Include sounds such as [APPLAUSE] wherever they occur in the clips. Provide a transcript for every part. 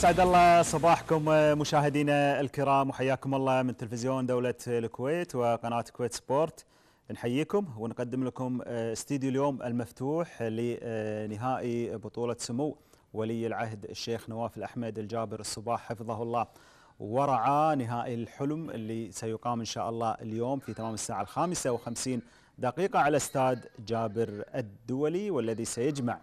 اسعد الله صباحكم آه، مشاهدينا الكرام وحياكم الله من تلفزيون دوله الكويت وقناه كويت سبورت نحييكم ونقدم لكم آه، استديو اليوم المفتوح لنهائي بطوله سمو ولي العهد الشيخ نواف الاحمد الجابر الصباح حفظه الله ورعى نهائي الحلم اللي سيقام ان شاء الله اليوم في تمام الساعه الخامسه وخمسين دقيقه على استاد جابر الدولي والذي سيجمع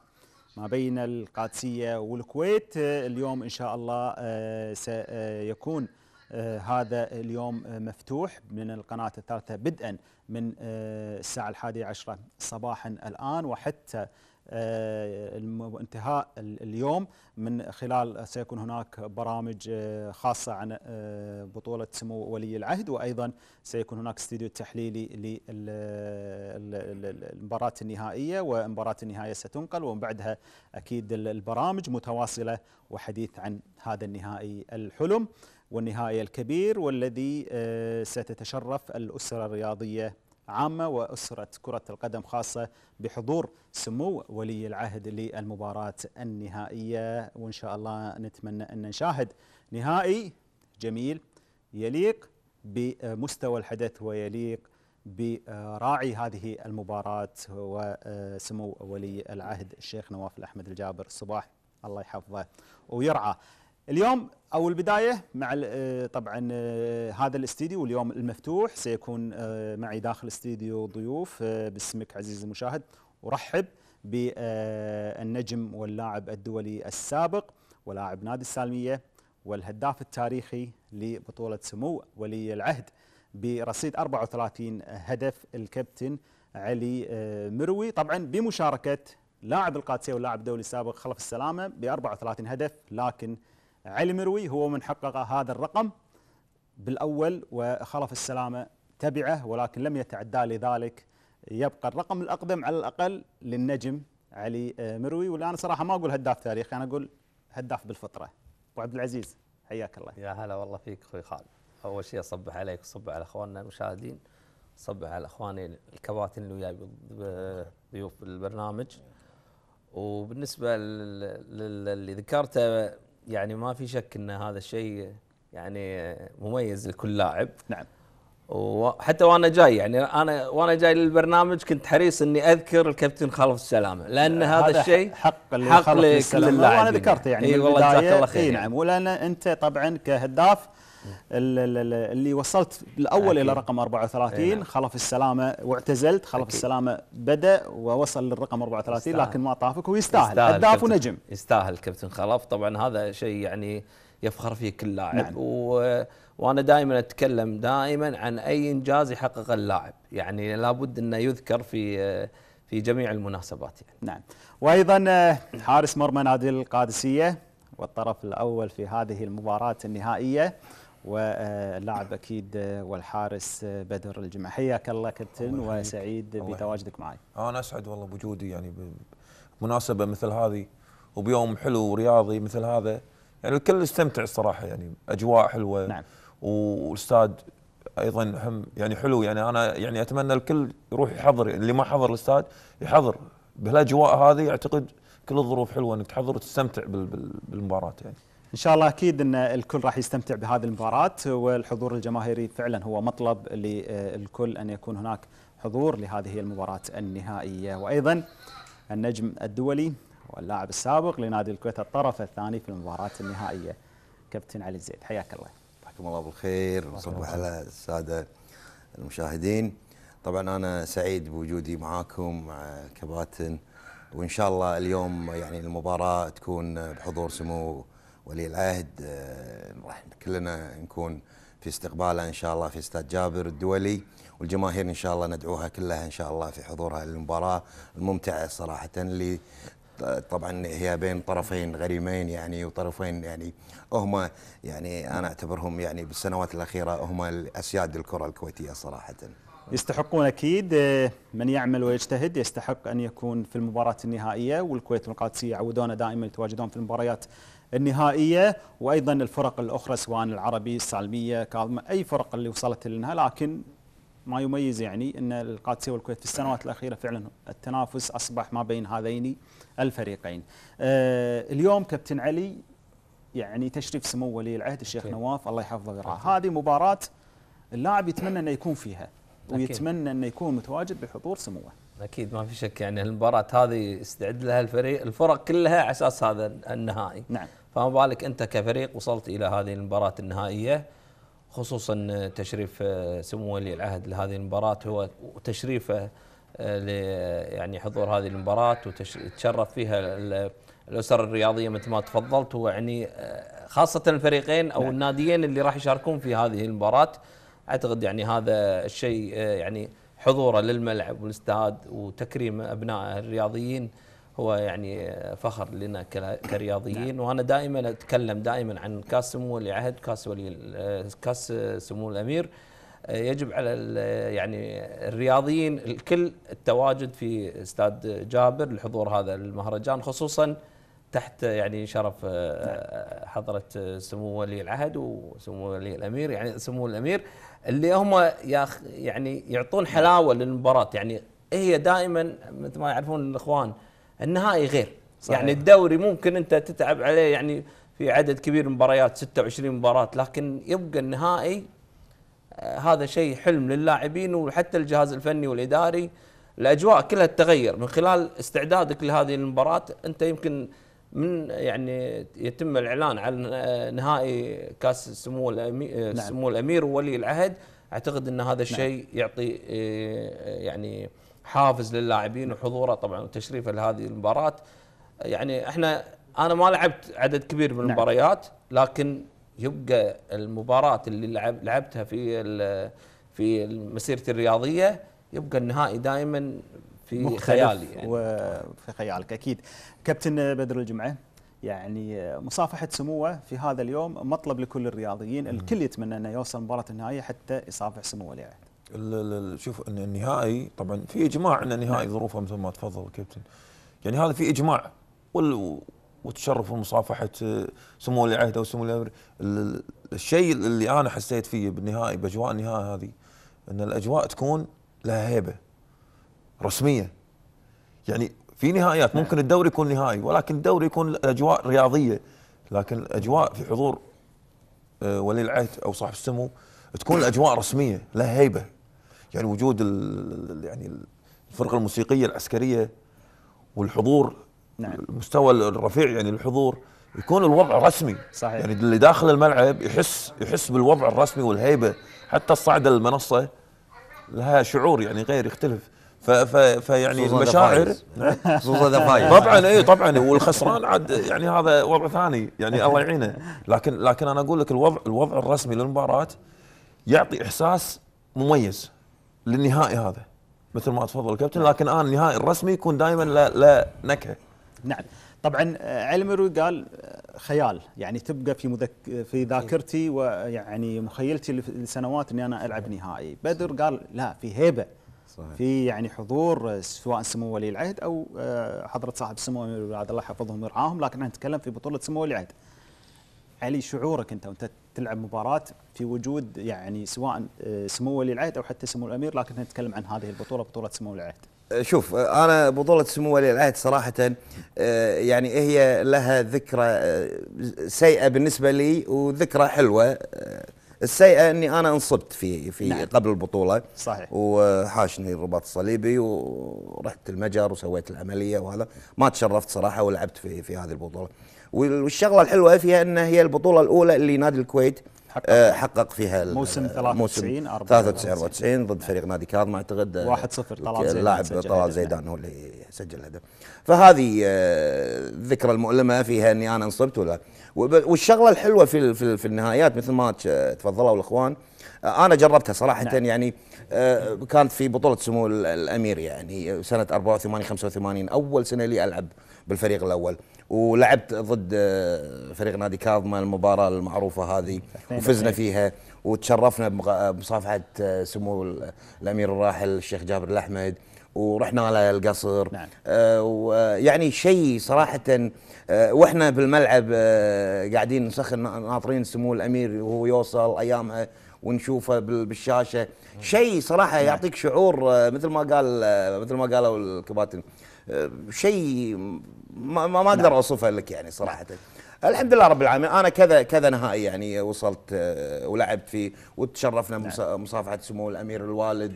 ما بين القادسية والكويت آه، اليوم إن شاء الله آه، سيكون آه، هذا اليوم مفتوح من القناة الثالثة بدءا من الساعة الحادية عشرة صباحا الآن وحتى آه، انتهاء اليوم من خلال سيكون هناك برامج آه، خاصة عن آه، بطولة سمو ولي العهد وأيضا سيكون هناك استديو تحليلي للمباراة النهائية ومباراة النهائية ستنقل ومن بعدها أكيد البرامج متواصلة وحديث عن هذا النهائي الحلم والنهائي الكبير والذي ستتشرف الأسرة الرياضية عامة وأسرة كرة القدم خاصة بحضور سمو ولي العهد للمباراة النهائية وإن شاء الله نتمنى أن نشاهد نهائي جميل يليق بمستوى الحدث ويليق براعي هذه المباراة وسمو ولي العهد الشيخ نواف الأحمد الجابر الصباح الله يحفظه ويرعى اليوم اول بدايه مع آه، طبعا آه، هذا الاستديو اليوم المفتوح سيكون آه، معي داخل استديو ضيوف باسمك عزيزي المشاهد ارحب بالنجم واللاعب الدولي السابق ولاعب نادي السالميه والهداف التاريخي لبطوله سمو ولي العهد برصيد 34 هدف الكابتن علي مروي طبعا بمشاركه لاعب القادسيه واللاعب الدولي السابق خلف السلامه ب 34 هدف لكن علي مروي هو من حقق هذا الرقم بالأول وخلف السلامة تبعه ولكن لم يتعدى لذلك يبقى الرقم الأقدم على الأقل للنجم علي آه، مروي والآن صراحة ما أقول هداف تاريخي أنا أقول هداف بالفطرة أبو عبد العزيز حياك الله يا هلا والله فيك أخوي خالد أول شيء أصبح عليك وأصبح على أخواننا المشاهدين صب على أخواني الكباتن اللي وياي ضيوف البرنامج وبالنسبة للي ذكرته يعني ما في شك ان هذا الشيء يعني مميز لكل لاعب نعم وحتى وانا جاي يعني انا وانا جاي للبرنامج كنت حريص اني اذكر الكابتن خلف السلامه لان هذا, هذا الشيء حق اللي لكل السلامه وانا ذكرته يعني اي والله جزاك الله خير يعني. نعم ولان انت طبعا كهداف اللي وصلت الاول الى رقم 34 نعم. خلف السلامه واعتزلت خلف السلامه بدا ووصل للرقم 34 لكن ما طافك ويستاهل هداف ونجم يستاهل كابتن خلف طبعا هذا شيء يعني يفخر فيه كل لاعب نعم. و... وانا دائما اتكلم دائما عن اي انجاز يحققه اللاعب يعني لابد انه يذكر في في جميع المناسبات يعني. نعم وايضا حارس مرمى نادي القادسيه والطرف الاول في هذه المباراه النهائيه واللاعب اكيد والحارس بدر الجمعه حياك الله كابتن وسعيد بتواجدك معي انا اسعد والله بوجودي يعني بمناسبه مثل هذه وبيوم حلو ورياضي مثل هذا يعني الكل استمتع الصراحه يعني اجواء حلوه نعم والاستاد ايضا هم يعني حلو يعني انا يعني اتمنى الكل يروح يحضر يعني اللي ما حضر الاستاد يحضر بهالاجواء هذه اعتقد كل الظروف حلوه انك تحضر وتستمتع بالمباراه يعني ان شاء الله اكيد ان الكل راح يستمتع بهذه المباراه والحضور الجماهيري فعلا هو مطلب للكل ان يكون هناك حضور لهذه المباراه النهائيه وايضا النجم الدولي واللاعب السابق لنادي الكويت الطرف الثاني في المباراه النهائيه كابتن علي زيد حياك الله جزاكم الله بالخير وصبح على الساده المشاهدين طبعا انا سعيد بوجودي معاكم مع كباتن وان شاء الله اليوم يعني المباراه تكون بحضور سمو ولي العهد آه، راح كلنا نكون في استقباله ان شاء الله في استاد جابر الدولي والجماهير ان شاء الله ندعوها كلها ان شاء الله في حضورها للمباراه الممتعه صراحه اللي طبعا هي بين طرفين غريمين يعني وطرفين يعني هما يعني انا اعتبرهم يعني بالسنوات الاخيره هما الاسياد الكره الكويتيه صراحه. يستحقون اكيد آه، من يعمل ويجتهد يستحق ان يكون في المباراه النهائيه والكويت والقادسيه عودونا دائما يتواجدون في المباريات النهائيه وايضا الفرق الاخرى سواء العربي السالميه كاظمه اي فرق اللي وصلت لها لكن ما يميز يعني ان القادسيه والكويت في السنوات الاخيره فعلا التنافس اصبح ما بين هذين الفريقين. آه اليوم كابتن علي يعني تشريف سمو ولي العهد الشيخ أكيد. نواف الله يحفظه ويرعاه هذه مباراه اللاعب يتمنى انه يكون فيها ويتمنى انه يكون متواجد بحضور سموه. اكيد ما في شك يعني المباراه هذه استعد لها الفريق الفرق كلها على اساس هذا النهائي نعم فما بالك انت كفريق وصلت الى هذه المباراه النهائيه خصوصا تشريف آه، سمو ولي العهد لهذه المباراه هو وتشريفه آه، يعني حضور هذه المباراه وتشرف فيها الاسر الرياضيه مثل ما تفضلت هو يعني آه، خاصه الفريقين او نعم. الناديين اللي راح يشاركون في هذه المباراه اعتقد يعني هذا الشيء يعني حضوره للملعب والاستاد وتكريم ابنائه الرياضيين هو يعني فخر لنا كرياضيين نعم. وانا دائما اتكلم دائما عن كاس سمو ولي عهد كاس ولي كاس سمو الامير يجب على يعني الرياضيين الكل التواجد في استاد جابر لحضور هذا المهرجان خصوصا تحت يعني شرف نعم. آه، حضره سمو ولي العهد وسمو ولي الامير يعني سمو الامير اللي هم يعني يعطون حلاوه للمباراه يعني هي دائما مثل ما يعرفون الاخوان النهائي غير صحيح. يعني الدوري ممكن انت تتعب عليه يعني في عدد كبير من مباريات 26 مباراه لكن يبقى النهائي آه، هذا شيء حلم للاعبين وحتى الجهاز الفني والاداري الاجواء كلها تتغير من خلال استعدادك لهذه المباراه انت يمكن من يعني يتم الاعلان عن نهائي كاس سمو الامير, نعم. سمو الأمير وولي العهد اعتقد ان هذا نعم. الشيء نعم. يعطي آه، يعني حافز للاعبين وحضوره طبعا وتشريفه لهذه المباراه يعني احنا انا ما لعبت عدد كبير من نعم. المباريات لكن يبقى المباراه اللي لعب لعبتها في في مسيرتي الرياضيه يبقى النهائي دائما في خيالي يعني. وفي خيالك اكيد كابتن بدر الجمعه يعني مصافحه سموه في هذا اليوم مطلب لكل الرياضيين الكل يتمنى انه يوصل مباراه النهائيه حتى يصافح سموه لعب شوف النهائي طبعا في اجماع ان النهائي نعم. ظروفه مثل ما تفضل الكابتن يعني هذا في اجماع وال وتشرف مصافحه سمو ولي عهده او سمو الامر الشيء اللي انا حسيت فيه بالنهائي باجواء النهائي هذه ان الاجواء تكون لها هيبه رسميه يعني في نهائيات ممكن نعم. الدوري يكون نهائي ولكن الدوري يكون الاجواء رياضيه لكن الاجواء في حضور آه، ولي العهد او صاحب السمو تكون الاجواء رسميه لها هيبه يعني وجود يعني الفرقه الموسيقيه العسكريه والحضور نعم. المستوى الرفيع يعني الحضور يكون الوضع رسمي صحيح يعني اللي داخل الملعب يحس يحس بالوضع الرسمي والهيبه حتى الصعده للمنصه لها شعور يعني غير يختلف فيعني المشاعر خصوصا اذا فايز [LAUGHS] [LAUGHS] طبعا اي طبعا والخسران عاد يعني هذا وضع ثاني يعني الله يعينه لكن لكن انا اقول لك الوضع الوضع الرسمي للمباراه يعطي احساس مميز للنهائي هذا مثل ما تفضل الكابتن نعم. لكن انا النهائي الرسمي يكون دائما لا, لا نكهه نعم طبعا آه، علمرو قال آه، خيال يعني تبقى في مذك... في ذاكرتي ويعني مخيلتي لسنوات اني انا العب نهائي بدر قال لا في هيبه صحيح. في يعني حضور آه، سواء سمو ولي العهد او آه، حضره صاحب السمو الامير الولاد الله يحفظهم ويرعاهم لكن احنا نتكلم في بطوله سمو ولي العهد علي شعورك انت وانت تلعب مباراه في وجود يعني سواء آه، سمو ولي العهد او حتى سمو الامير لكن احنا نتكلم عن هذه البطوله بطوله سمو ولي العهد شوف انا بطوله سمو ولي العهد صراحه يعني هي لها ذكرى سيئه بالنسبه لي وذكرى حلوه السيئه اني انا انصبت في في نعم. قبل البطوله صحيح وحاشني الرباط الصليبي ورحت المجر وسويت العمليه وهذا ما تشرفت صراحه ولعبت في في هذه البطوله والشغله الحلوه فيها ان هي البطوله الاولى اللي نادي الكويت حقق, آه، حقق فيها موسم 93 93 94 ضد فريق نادي كاظم اعتقد 1 0 طلال آه، زيدان اللاعب طلال زيدان هو اللي سجل الهدف فهذه آه، الذكرى المؤلمه فيها اني انا انصبت ولا والشغله الحلوه في في, في النهايات مثل ما تفضلوا الاخوان آه، انا جربتها صراحه نعم. يعني آه، كانت في بطوله سمو الامير يعني سنه 84 85 اول سنه لي العب بالفريق الاول ولعبت ضد آه، فريق نادي كاظمه المباراه المعروفه هذه وفزنا فيها وتشرفنا بمصافحه سمو الامير الراحل الشيخ جابر الاحمد ورحنا على القصر نعم. ويعني شيء صراحه آه، واحنا بالملعب آه، قاعدين نسخن ناطرين سمو الامير وهو يوصل ايامها ونشوفه بالشاشه شيء صراحه نعم. يعطيك شعور آه، مثل ما قال مثل ما قالوا الكباتن شيء ما, ما اقدر نعم. اوصفه لك يعني صراحه الحمد لله رب العالمين انا كذا كذا نهائي يعني وصلت ولعبت فيه وتشرفنا نعم. بمصافحه سمو الامير الوالد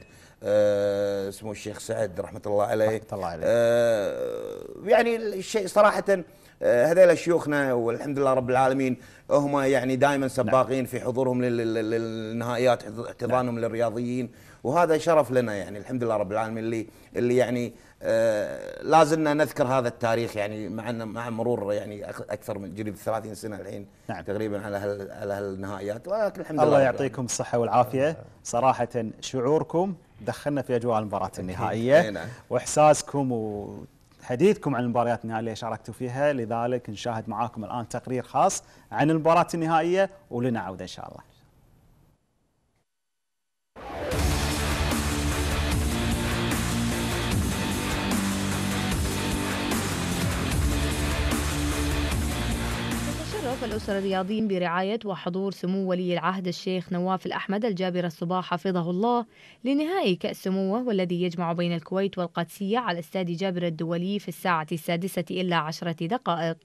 سمو الشيخ سعد رحمه الله عليه رحمه الله عليه يعني الشيء صراحه آه، هذيلا شيوخنا والحمد لله رب العالمين هم يعني دائما نعم. سباقين نعم. في حضورهم للنهائيات احتضانهم نعم. للرياضيين وهذا شرف لنا يعني الحمد لله رب العالمين اللي اللي يعني آه لازلنا نذكر هذا التاريخ يعني مع مع مرور يعني اكثر من قريب 30 سنه الحين نعم. تقريبا على هال على هالنهائيات ولكن الحمد لله الله يعطيكم الصحه والعافيه صراحه شعوركم دخلنا في اجواء المباراه النهائيه نعم. واحساسكم و حديثكم عن المباريات النهائيه اللي شاركتوا فيها لذلك نشاهد معاكم الان تقرير خاص عن المباراه النهائيه ولنا عوده ان شاء الله استوفى الأسر الرياضيين برعاية وحضور سمو ولي العهد الشيخ نواف الأحمد الجابر الصباح حفظه الله لنهائي كأس سموه والذي يجمع بين الكويت والقدسية على استاد جابر الدولي في الساعة السادسة إلا عشرة دقائق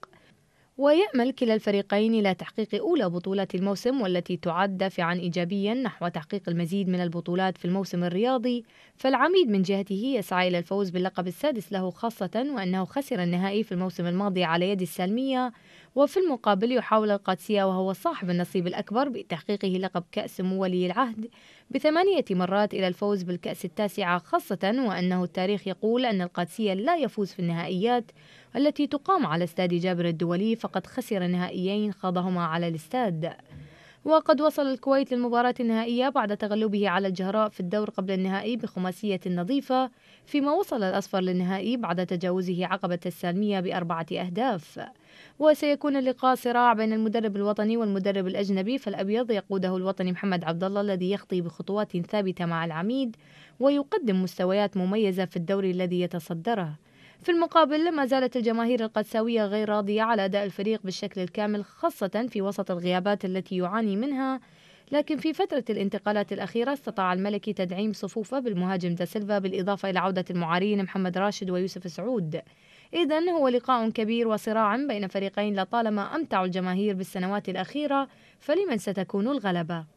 ويأمل كلا الفريقين إلى تحقيق أولى بطولة الموسم والتي تعد دافعا إيجابيا نحو تحقيق المزيد من البطولات في الموسم الرياضي فالعميد من جهته يسعى إلى الفوز باللقب السادس له خاصة وأنه خسر النهائي في الموسم الماضي على يد السالمية وفي المقابل يحاول القادسية وهو صاحب النصيب الأكبر بتحقيقه لقب كأس سمو ولي العهد بثمانية مرات إلى الفوز بالكأس التاسعة خاصة وأنه التاريخ يقول أن القادسية لا يفوز في النهائيات التي تقام على استاد جابر الدولي فقد خسر نهائيين خاضهما على الاستاد وقد وصل الكويت للمباراة النهائية بعد تغلبه على الجهراء في الدور قبل النهائي بخماسية نظيفة فيما وصل الأصفر للنهائي بعد تجاوزه عقبة السالمية بأربعة أهداف وسيكون اللقاء صراع بين المدرب الوطني والمدرب الأجنبي فالأبيض يقوده الوطني محمد عبد الله الذي يخطي بخطوات ثابتة مع العميد ويقدم مستويات مميزة في الدوري الذي يتصدره في المقابل ما زالت الجماهير القدساوية غير راضية على أداء الفريق بالشكل الكامل خاصة في وسط الغيابات التي يعاني منها لكن في فترة الانتقالات الأخيرة استطاع الملكي تدعيم صفوفه بالمهاجم دا سيلفا بالإضافة إلى عودة المعارين محمد راشد ويوسف سعود إذا هو لقاء كبير وصراع بين فريقين لطالما أمتعوا الجماهير بالسنوات الأخيرة فلمن ستكون الغلبة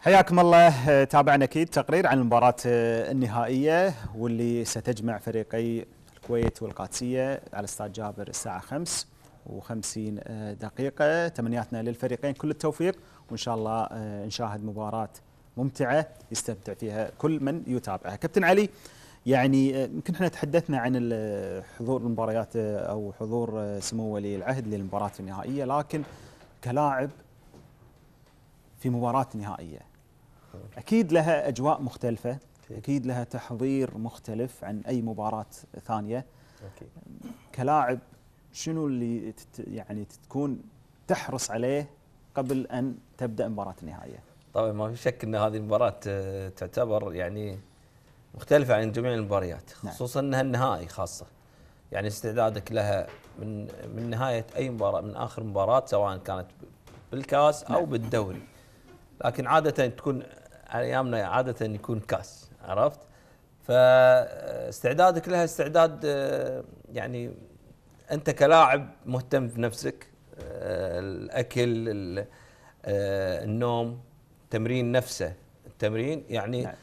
حياكم الله تابعنا اكيد تقرير عن المباراه النهائيه واللي ستجمع فريقي الكويت والقادسيه على استاد جابر الساعه 5 و50 دقيقه تمنياتنا للفريقين كل التوفيق وان شاء الله آه، نشاهد مباراه ممتعه يستمتع فيها كل من يتابعها كابتن علي يعني آه، يمكن احنا تحدثنا عن حضور المباريات آه، او حضور سمو ولي العهد للمباراه النهائيه لكن كلاعب في مباراه نهائيه اكيد لها اجواء مختلفه اكيد لها تحضير مختلف عن اي مباراه ثانيه أكيد. كلاعب شنو اللي يعني تكون تحرص عليه قبل ان تبدا مباراه النهائيه طبعا ما في شك ان هذه المباراه آه، تعتبر يعني مختلفه عن جميع المباريات نعم. خصوصا انها النهائي خاصه يعني استعدادك لها من من نهايه اي مباراه من اخر مباراه سواء كانت بالكاس او نعم. بالدوري لكن عاده تكون ايامنا عاده يكون كاس عرفت فاستعدادك لها استعداد آه، يعني انت كلاعب مهتم بنفسك آه، الاكل آه، النوم تمرين نفسه التمرين يعني نعم.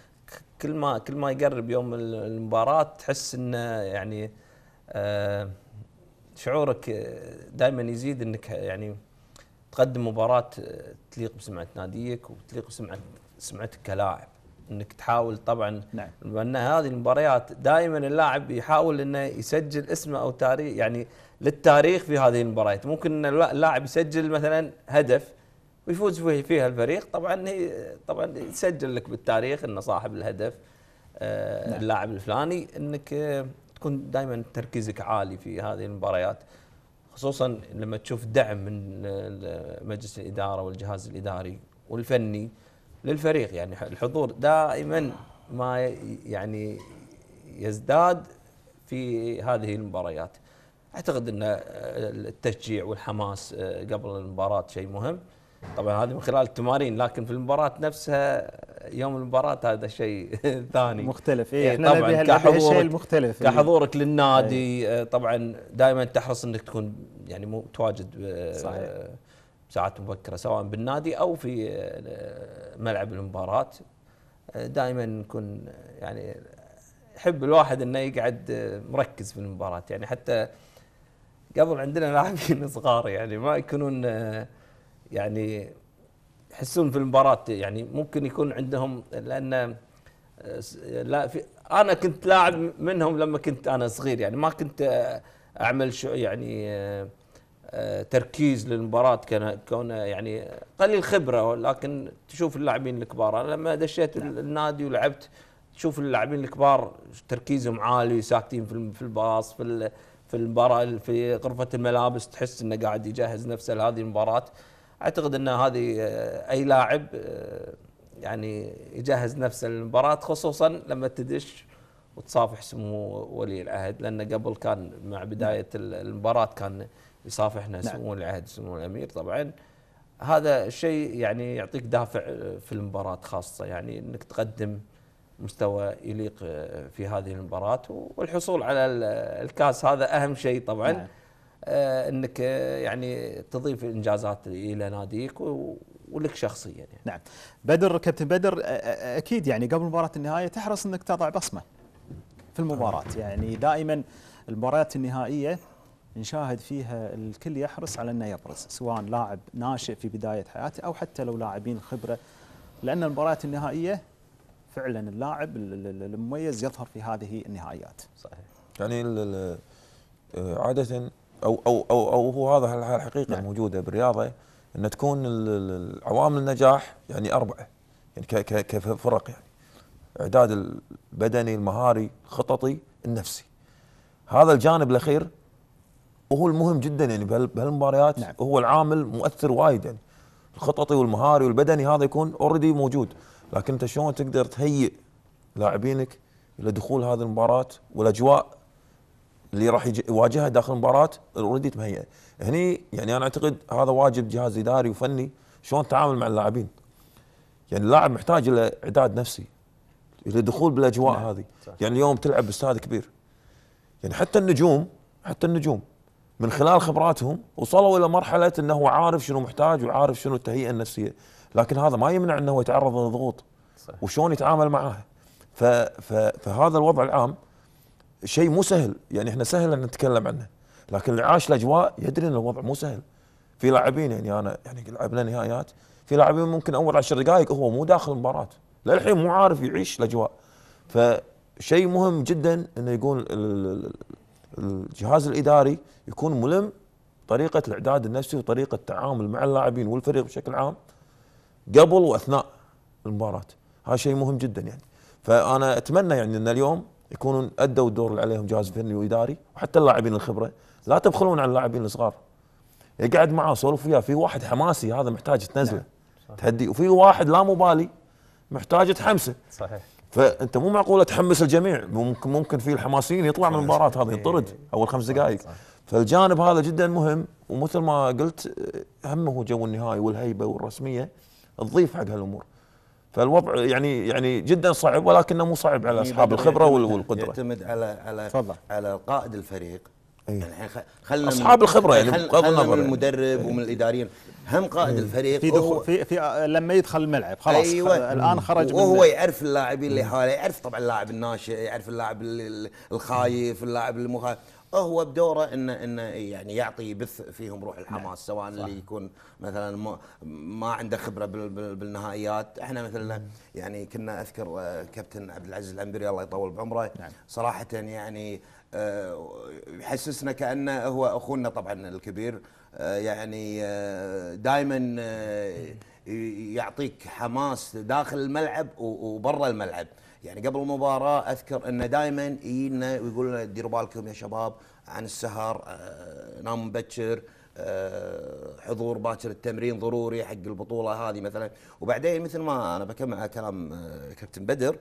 كل ما كل ما يقرب يوم المباراه تحس انه يعني شعورك دائما يزيد انك يعني تقدم مباراه آه، تليق بسمعه ناديك وتليق بسمعه سمعتك كلاعب انك تحاول طبعا نعم. لان هذه المباريات دائما اللاعب يحاول انه يسجل اسمه او تاريخ يعني للتاريخ في هذه المباريات ممكن ان اللاعب يسجل مثلا هدف ويفوز فيه فيها الفريق طبعا هي طبعا يسجل لك بالتاريخ انه صاحب الهدف آه، نعم. اللاعب الفلاني انك آه، تكون دائما تركيزك عالي في هذه المباريات خصوصا لما تشوف دعم من مجلس الاداره والجهاز الاداري والفني للفريق يعني الحضور دائما ما يعني يزداد في هذه المباريات اعتقد ان آه، التشجيع والحماس آه، قبل المباراه شيء مهم طبعا هذا من خلال التمارين لكن في المباراه نفسها يوم المباراه هذا شيء [LAUGHS] ثاني مختلف اي إيه، احنا طبعا كحضورك المختلف إيه. كحضورك للنادي إيه. إيه. طبعا دائما تحرص انك تكون يعني مو صحيح. بساعات مبكره سواء بالنادي او في ملعب المباراه دائما نكون يعني يحب الواحد انه يقعد مركز في المباراه يعني حتى قبل عندنا لاعبين [LAUGHS] صغار يعني ما يكونون يعني يحسون في المباراة يعني ممكن يكون عندهم لأن آه، لا في أنا كنت لاعب منهم لما كنت أنا صغير يعني ما كنت آه، أعمل شو يعني آه، تركيز للمباراة كان كون يعني قليل خبرة ولكن تشوف اللاعبين الكبار لما دشيت نعم. النادي ولعبت تشوف اللاعبين الكبار تركيزهم عالي ساكتين في الباص في في المباراة في غرفة الملابس تحس انه قاعد يجهز نفسه لهذه المباراة اعتقد ان هذه آه، اي لاعب آه، يعني يجهز نفسه للمباراه خصوصا لما تدش وتصافح سمو ولي العهد لان قبل كان مع بدايه المباراه كان يصافحنا نعم. سمو العهد سمو الامير طبعا هذا الشيء يعني يعطيك دافع في المباراه خاصه يعني انك تقدم مستوى يليق آه، في هذه المباراه والحصول على الكاس هذا اهم شيء طبعا نعم. آه، انك آه، يعني تضيف انجازات الى ناديك ولك شخصيا يعني. نعم بدر كابتن بدر آه، اكيد يعني قبل مباراه النهائيه تحرص انك تضع بصمه في المباراه يعني دائما المباريات النهائيه نشاهد فيها الكل يحرص على انه يبرز سواء لاعب ناشئ في بدايه حياته او حتى لو لاعبين خبره لان المباريات النهائيه فعلا اللاعب المميز يظهر في هذه النهائيات. صحيح. يعني عاده او او او, أو هو هذا الحقيقه نعم. الموجوده بالرياضه ان تكون عوامل النجاح يعني اربعه يعني كفرق يعني اعداد البدني المهاري الخططي النفسي هذا الجانب الاخير وهو المهم جدا يعني بهالمباريات نعم. هو العامل مؤثر وايد يعني الخططي والمهاري والبدني هذا يكون اوريدي موجود لكن انت شلون تقدر تهيئ لاعبينك لدخول هذه المباراه والاجواء اللي راح يواجهها داخل المباراه اوريدي مهيئ هني يعني انا اعتقد هذا واجب جهاز اداري وفني شلون تعامل مع اللاعبين يعني اللاعب محتاج الى اعداد نفسي الى دخول بالاجواء نعم. هذه صح. يعني اليوم تلعب باستاد كبير يعني حتى النجوم حتى النجوم من خلال خبراتهم وصلوا الى مرحله انه عارف شنو محتاج وعارف شنو التهيئه النفسيه لكن هذا ما يمنع انه يتعرض لضغوط وشلون يتعامل معها فهذا الوضع العام شيء مو سهل يعني احنا سهل ان نتكلم عنه لكن اللي عاش الاجواء يدري ان الوضع مو سهل في لاعبين يعني انا يعني لعبنا نهائيات في لاعبين ممكن اول عشر دقائق هو مو داخل المباراه للحين مو عارف يعيش الاجواء فشيء مهم جدا انه يكون الجهاز الاداري يكون ملم طريقه الاعداد النفسي وطريقه التعامل مع اللاعبين والفريق بشكل عام قبل واثناء المباراه هذا شيء مهم جدا يعني فانا اتمنى يعني ان اليوم يكونون ادوا الدور اللي عليهم جهاز فني واداري وحتى اللاعبين الخبره لا تبخلون على اللاعبين الصغار يقعد يعني معاه سولف وياه في واحد حماسي هذا محتاج تنزله نعم. تهدي وفي واحد لا مبالي محتاج تحمسه صحيح فانت مو معقوله تحمس الجميع ممكن ممكن في الحماسيين يطلع من المباراه هذا ينطرد إيه. اول خمس دقائق فالجانب هذا جدا مهم ومثل ما قلت أه، همه هو جو النهائي والهيبه والرسميه تضيف حق هالامور فالوضع يعني يعني جدا صعب ولكنه مو صعب على يعني اصحاب الخبره والقدره يعتمد على على فضل. على قائد الفريق إيه. يعني خلنا اصحاب الخبره يعني بغض النظر من يعني. المدرب ومن الاداريين هم قائد إيه. الفريق في دخول في, في آه، لما يدخل الملعب خلاص أيوة الان خرج وهو يعرف اللاعبين اللي إيه. حواليه يعرف طبعا اللاعب الناشئ يعرف اللاعب الخايف اللاعب المخايف هو بدوره انه انه يعني يعطي يبث فيهم روح الحماس نعم، سواء صح. اللي يكون مثلا ما, عنده خبره بالنهائيات احنا مثلا نعم. يعني كنا اذكر آه، كابتن عبد العزيز العنبري الله يطول بعمره نعم. صراحه يعني آه، يحسسنا كانه هو اخونا طبعا الكبير آه، يعني دائما يعطيك حماس داخل الملعب وبرا الملعب يعني قبل المباراه اذكر انه دائما يجينا ويقول لنا ديروا بالكم يا شباب عن السهر آه، نام مبكر آه، حضور باكر التمرين ضروري حق البطوله هذه مثلا وبعدين مثل ما انا بكمل على آه، كلام كابتن بدر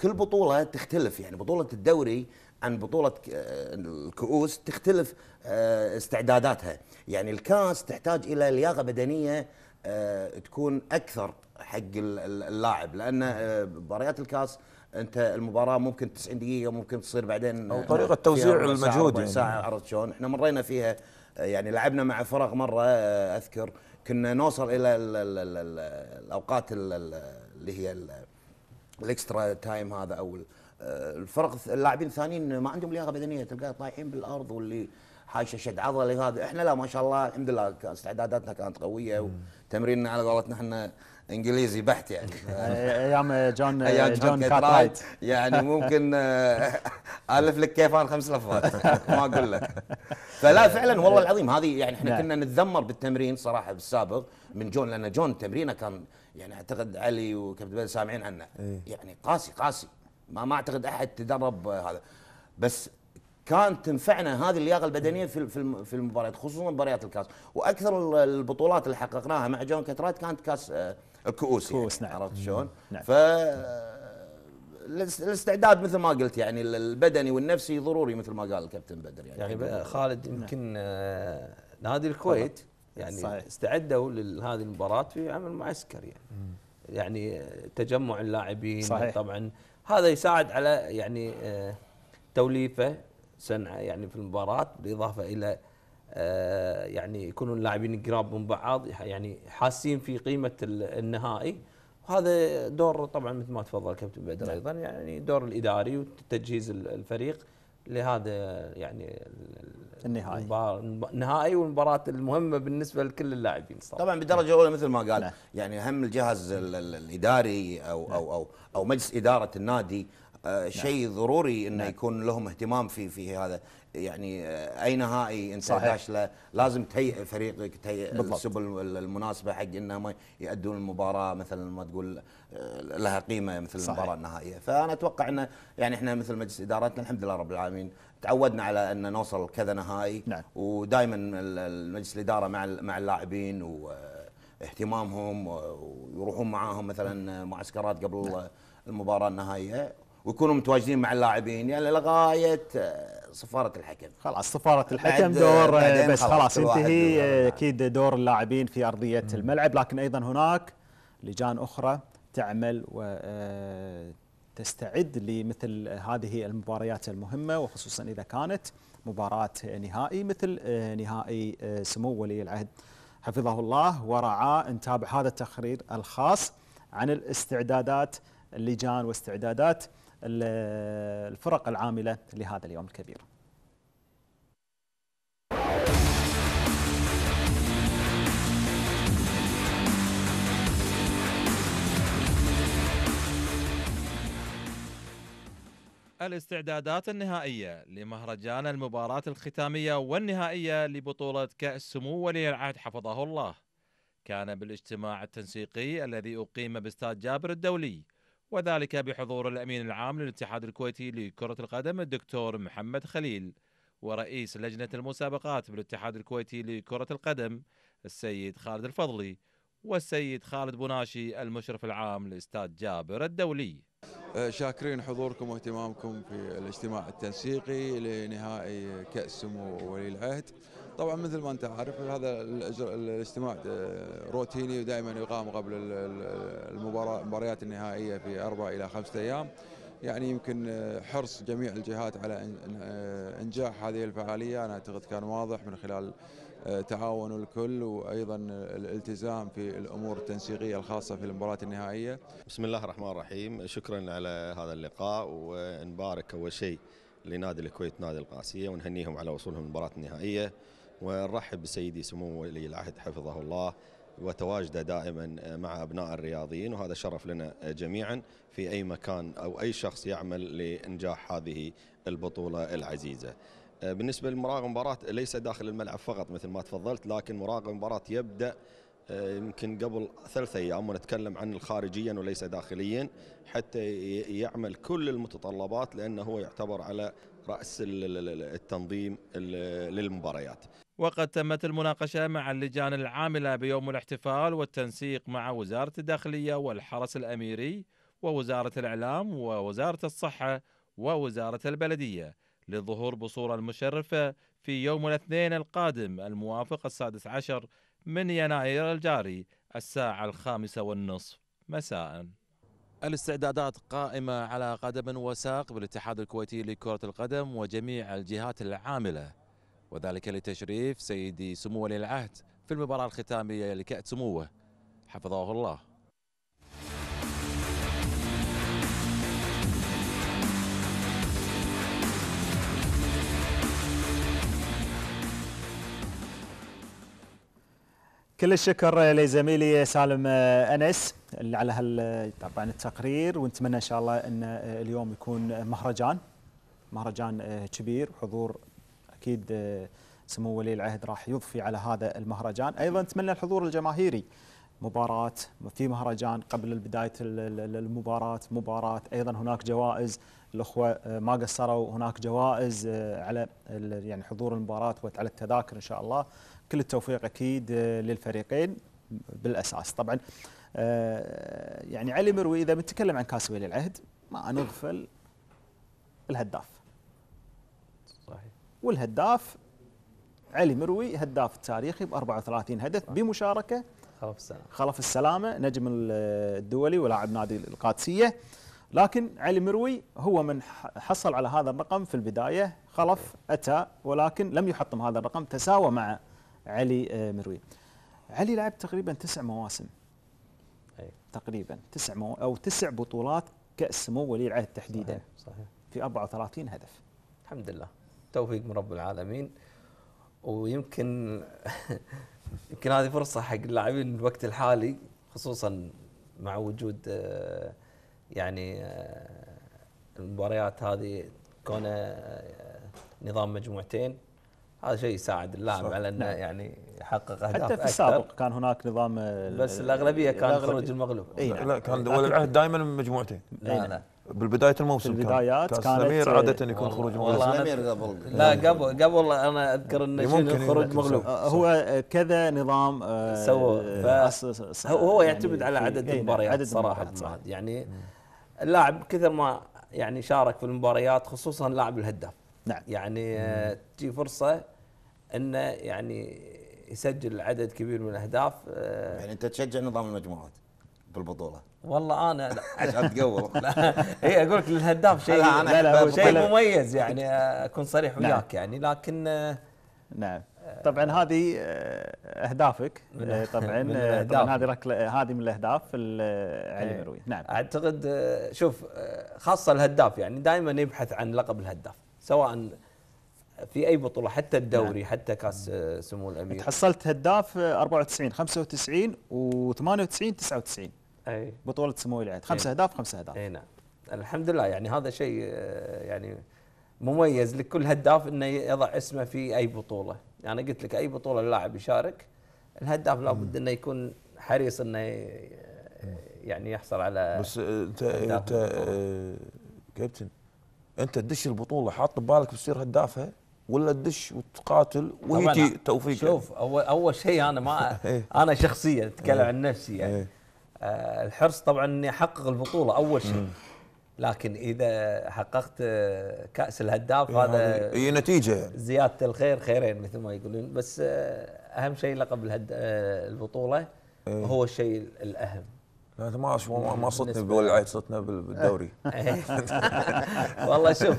كل بطوله تختلف يعني بطوله الدوري عن بطوله الكؤوس تختلف آه، استعداداتها يعني الكاس تحتاج الى لياقه بدنيه آه، تكون اكثر حق اللاعب لان آه، مباريات الكاس انت المباراه ممكن 90 دقيقه ممكن تصير بعدين او طريقه توزيع المجهود ساعة يعني ساعه عرفت شلون احنا مرينا فيها يعني لعبنا مع فرق مره اذكر كنا نوصل الى الاوقات اللي هي الاكسترا تايم هذا او الفرق اللاعبين الثانيين ما عندهم لياقه بدنيه تلقاه طايحين بالارض واللي حاشه شد عضلي هذا احنا لا ما شاء الله الحمد لله استعداداتنا كانت قويه وتمريننا على قولتنا احنا انجليزي بحت يعني [LAUGHS] ايام جون ايام جون كاترايت يعني ممكن [LAUGHS] آه، الف لك كيفان خمس لفات ما اقول لك فلا فعلا والله العظيم هذه يعني احنا كنا نتذمر بالتمرين صراحه بالسابق من جون لان جون تمرينه كان يعني اعتقد علي وكابتن سامعين عنه إيه. يعني قاسي قاسي ما ما اعتقد احد تدرب هذا بس كان تنفعنا هذه اللياقه البدنيه في في المباريات خصوصا مباريات الكاس واكثر البطولات اللي حققناها مع جون كترات كانت كاس آه، الكؤوس يعني، كؤوس يعني نعم عرفت شلون؟ نعم ف آه، الاستعداد مثل ما قلت يعني البدني والنفسي ضروري مثل ما قال الكابتن بدر يعني, يعني خالد نعم. يمكن نعم. نادي الكويت يعني صحيح. استعدوا لهذه المباراه في عمل معسكر يعني مم. يعني تجمع اللاعبين صحيح. طبعا هذا يساعد على يعني آه، توليفه سنعه يعني في المباراه بالاضافه الى آه، يعني يكونون اللاعبين قراب من بعض يعني حاسين في قيمه النهائي وهذا دور طبعا مثل ما تفضل كابتن بدر نعم. ايضا يعني دور الاداري وتجهيز الفريق لهذا يعني النهائي النهائي والمباراة المهمة بالنسبة لكل اللاعبين صراحة. طبعا بالدرجة الأولى مثل ما قال نعم. يعني اهم الجهاز الإداري أو نعم. أو أو او مجلس اداره النادي آه، نعم. شيء نعم. ضروري انه نعم. يكون لهم اهتمام في في هذا يعني آه، اي نهائي انت صحيح لازم تهيئ فريقك تهيئ السبل المناسبه حق انهم يؤدون المباراه مثلا ما تقول آه، لها قيمه مثل صحيح. المباراه النهائيه فانا اتوقع انه يعني احنا مثل مجلس ادارتنا الحمد لله رب العالمين تعودنا على ان نوصل كذا نهائي نعم. ودائما مجلس الاداره مع مع اللاعبين واهتمامهم ويروحون معاهم مثلا معسكرات قبل نعم. المباراه النهائيه ويكونوا متواجدين مع اللاعبين يعني لغايه آه، صفاره الحكم خلاص صفاره الحكم آه، دور آه، بس خلاص ينتهي اكيد دور اللاعبين في ارضيه مم. الملعب لكن ايضا هناك لجان اخرى تعمل و تستعد لمثل هذه المباريات المهمه وخصوصا اذا كانت مباراه نهائي مثل نهائي سمو ولي العهد حفظه الله ورعاه نتابع هذا التقرير الخاص عن الاستعدادات اللجان واستعدادات الفرق العامله لهذا اليوم الكبير. الاستعدادات النهائية لمهرجان المباراة الختامية والنهائية لبطولة كأس سمو ولي العهد حفظه الله كان بالاجتماع التنسيقي الذي أقيم باستاد جابر الدولي وذلك بحضور الأمين العام للاتحاد الكويتي لكرة القدم الدكتور محمد خليل ورئيس لجنة المسابقات بالاتحاد الكويتي لكرة القدم السيد خالد الفضلي والسيد خالد بوناشي المشرف العام لاستاد جابر الدولي أه، شاكرين حضوركم واهتمامكم في الاجتماع التنسيقي لنهائي كأس سمو ولي العهد طبعا مثل ما انت عارف هذا الاجتماع آه، روتيني ودائما يقام قبل المباراه المباريات النهائيه في اربع الى خمسه ايام يعني يمكن آه، حرص جميع الجهات على آه، انجاح هذه الفعاليه انا اعتقد كان واضح من خلال تعاون الكل وايضا الالتزام في الامور التنسيقيه الخاصه في المباراه النهائيه. بسم الله الرحمن الرحيم، شكرا على هذا اللقاء ونبارك اول شيء لنادي الكويت نادي القاسيه ونهنيهم على وصولهم للمباراه النهائيه. ونرحب بسيدي سمو ولي العهد حفظه الله وتواجده دائما مع ابناء الرياضيين وهذا شرف لنا جميعا في اي مكان او اي شخص يعمل لانجاح هذه البطوله العزيزه. بالنسبه لمراغم مباراه ليس داخل الملعب فقط مثل ما تفضلت لكن مراغم مباراه يبدا آه، يمكن قبل ثلاثة أيام ونتكلم عن خارجيا وليس داخليا حتى يعمل كل المتطلبات لأنه هو يعتبر على رأس التنظيم للمباريات وقد تمت المناقشة مع اللجان العاملة بيوم الاحتفال والتنسيق مع وزارة الداخلية والحرس الأميري ووزارة الإعلام ووزارة الصحة ووزارة البلدية للظهور بصورة المشرفة في يوم الاثنين القادم الموافق السادس عشر من يناير الجاري الساعة الخامسة والنصف مساءً الاستعدادات قائمة على قدم وساق بالاتحاد الكويتي لكرة القدم وجميع الجهات العاملة وذلك لتشريف سيدي سمو ولي العهد في المباراة الختامية لكأس سموه حفظه الله كل الشكر لزميلي سالم انس على هال طبعا التقرير ونتمنى ان شاء الله ان اليوم يكون مهرجان مهرجان كبير حضور اكيد آه، سمو ولي العهد راح يضفي على هذا المهرجان ايضا نتمنى الحضور الجماهيري مباراة في مهرجان قبل بداية المباراة مباراة أيضا هناك جوائز الأخوة آه، ما قصروا هناك جوائز آه، على يعني حضور المباراة وعلى التذاكر إن شاء الله كل التوفيق أكيد للفريقين بالأساس طبعا يعني علي مروي إذا بنتكلم عن كاس ولي العهد ما نغفل الهداف والهداف علي مروي هداف التاريخي ب 34 هدف بمشاركه خلف السلامه خلف السلامه نجم الدولي ولاعب نادي القادسيه لكن علي مروي هو من حصل على هذا الرقم في البدايه خلف اتى ولكن لم يحطم هذا الرقم تساوى مع علي آه، مروي. علي لعب تقريبا تسع مواسم. أي. تقريبا تسع مو او تسع بطولات كاس سمو ولي العهد تحديدا. صحيح. صحيح. في 34 هدف. الحمد لله. توفيق من رب العالمين ويمكن [LAUGHS] يمكن هذه فرصه حق اللاعبين الوقت الحالي خصوصا مع وجود آه، يعني آه، المباريات هذه كونه آه، نظام مجموعتين هذا شيء يساعد اللاعب على انه نعم. يعني يحقق اهداف حتى في السابق كان هناك نظام بس الاغلبيه كان خروج المغلوب اي نعم. لا كان ولي العهد دائما مجموعتين نعم. نعم. بالبدايه الموسم بالبدايات كان كانت سمير إيه، عاده يكون خروج مغلوب سمير قبل لا قبل قبل انا اذكر انه إيه، ممكن خروج مغلوب آه، هو كذا نظام آه، سووه آه، هو يعتمد يعني على إيه، نعم، عدد المباريات صراحه يعني اللاعب كثر ما يعني شارك في المباريات خصوصا لاعب الهداف نعم يعني تجي فرصه انه يعني يسجل عدد كبير من الاهداف يعني انت تشجع نظام المجموعات بالبطوله؟ والله انا لا. [LAUGHS] عشان تقول [LAUGHS] اي اقول لك الهداف شيء شيء مميز يعني آه، اكون صريح نعم. وياك يعني لكن آه، نعم آه، طبعا هذه اهدافك طبعا طبعا هذه ركله هذه من الاهداف إيه. علي مروي نعم اعتقد شوف خاصه الهداف يعني دائما يبحث عن لقب الهداف سواء في اي بطوله حتى الدوري نعم. حتى كاس سمو الامير حصلت هداف 94 95 و98 99 أي. بطوله سمو العيد خمسة اهداف خمسة اهداف اي نعم الحمد لله يعني هذا شيء آه، يعني مميز لكل هداف انه يضع اسمه في اي بطوله يعني قلت لك اي بطوله اللاعب يشارك الهداف لابد انه يكون حريص انه آه، يعني يحصل على بس انت انت آه، كابتن انت تدش البطوله حاط ببالك بتصير هدافها ولا تدش وتقاتل وهي توفيق شوف اول اول شيء انا ما [LAUGHS] إيه. انا شخصيا اتكلم إيه. عن نفسي يعني إيه. آه، الحرص طبعا اني احقق البطوله اول شيء لكن اذا حققت كاس الهداف هذا هي نتيجه يعني. زياده الخير خيرين مثل ما يقولون بس آه، اهم شيء لقب الهد... آه، البطوله إيه. هو الشيء الاهم لا انت ما ما صدتني عيد صدتنا بالدوري [LAUGHS] إيه. والله شوف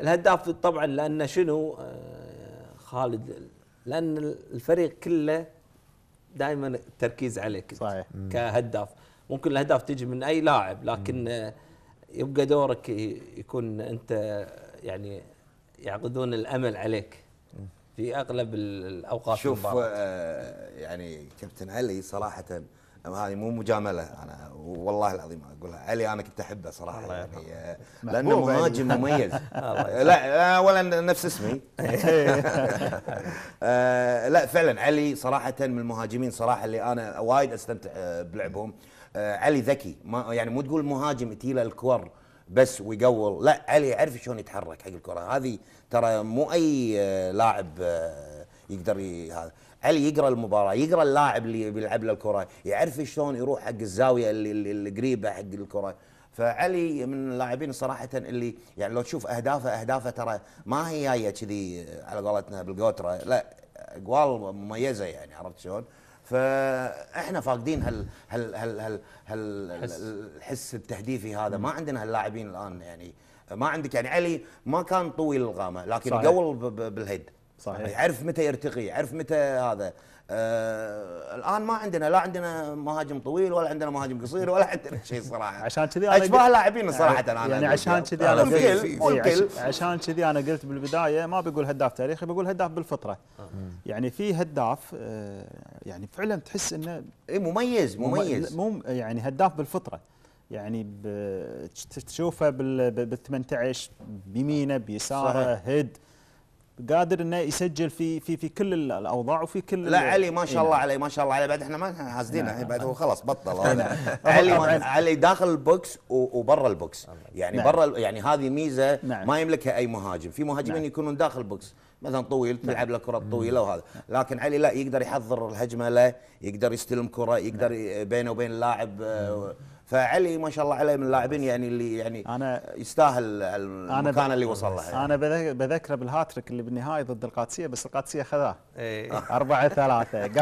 الهداف طبعا لانه شنو خالد لان الفريق كله دائما التركيز عليك صحيح كهداف ممكن الاهداف تجي من اي لاعب لكن يبقى دورك يكون انت يعني يعقدون الامل عليك في اغلب الاوقات شوف آه يعني كابتن علي صراحه هذه مو مجامله انا والله العظيم اقولها علي انا كنت احبه صراحه الله يعني آه، لانه مهاجم مميز [LAUGHS] آه، لا اولا آه، نفس اسمي [LAUGHS] لا فعلا علي صراحه من المهاجمين صراحه اللي انا وايد استمتع بلعبهم علي ذكي ما يعني مو تقول مهاجم تيله الكور بس ويقول لا علي يعرف شلون يتحرك حق الكره هذه ترى مو اي لاعب يقدر هذا هل يقرا المباراه يقرا اللاعب اللي بيلعب له الكره يعرف شلون يروح حق الزاويه اللي, اللي قريبه حق الكره فعلي من اللاعبين صراحه اللي يعني لو تشوف اهدافه اهدافه ترى ما هي جايه كذي على قولتنا بالقوتره لا اقوال مميزه يعني عرفت شلون؟ فاحنا فاقدين هال هال هال هال, هال الحس التهديفي هذا ما عندنا هاللاعبين الان يعني ما عندك يعني علي ما كان طويل القامه لكن قول بالهيد صحيح يعني يعرف متى يرتقي يعرف متى هذا آه الان ما عندنا لا عندنا مهاجم طويل ولا عندنا مهاجم قصير ولا عندنا [LAUGHS] شيء صراحه عشان كذي انا اشباه لاعبين صراحه انا يعني عشان كذي انا إيه، قلت عشان كذي انا قلت بالبدايه ما بقول هداف تاريخي بقول هداف بالفطره يعني في هداف آه، يعني فعلا تحس انه اي مميز مميز مو يعني هداف بالفطره يعني تشوفه بال 18 بيمينه بيساره هيد قادر انه يسجل في في في كل الاوضاع وفي كل لا علي ما شاء الله عليه علي ما شاء الله علي بعد احنا ما حاسدينه نعم. بعد هو خلاص بطل [LAUGHS] [LAUGHS] علي يعني علي داخل البوكس وبرا البوكس يعني نعم. برا يعني هذه ميزه نعم. ما يملكها اي مهاجم في مهاجمين نعم. يكونون داخل البوكس مثلا طويل نعم. تلعب له كره طويله وهذا لكن علي لا يقدر يحضر الهجمه له يقدر يستلم كره يقدر بينه وبين اللاعب آه، فعلي ما شاء الله عليه من اللاعبين يعني اللي يعني أنا يستاهل المكان أنا اللي وصل له يعني. انا بذكره بالهاتريك اللي بالنهايه ضد القادسيه بس القادسيه خذاه 4 إيه. 3 [LAUGHS] إيه.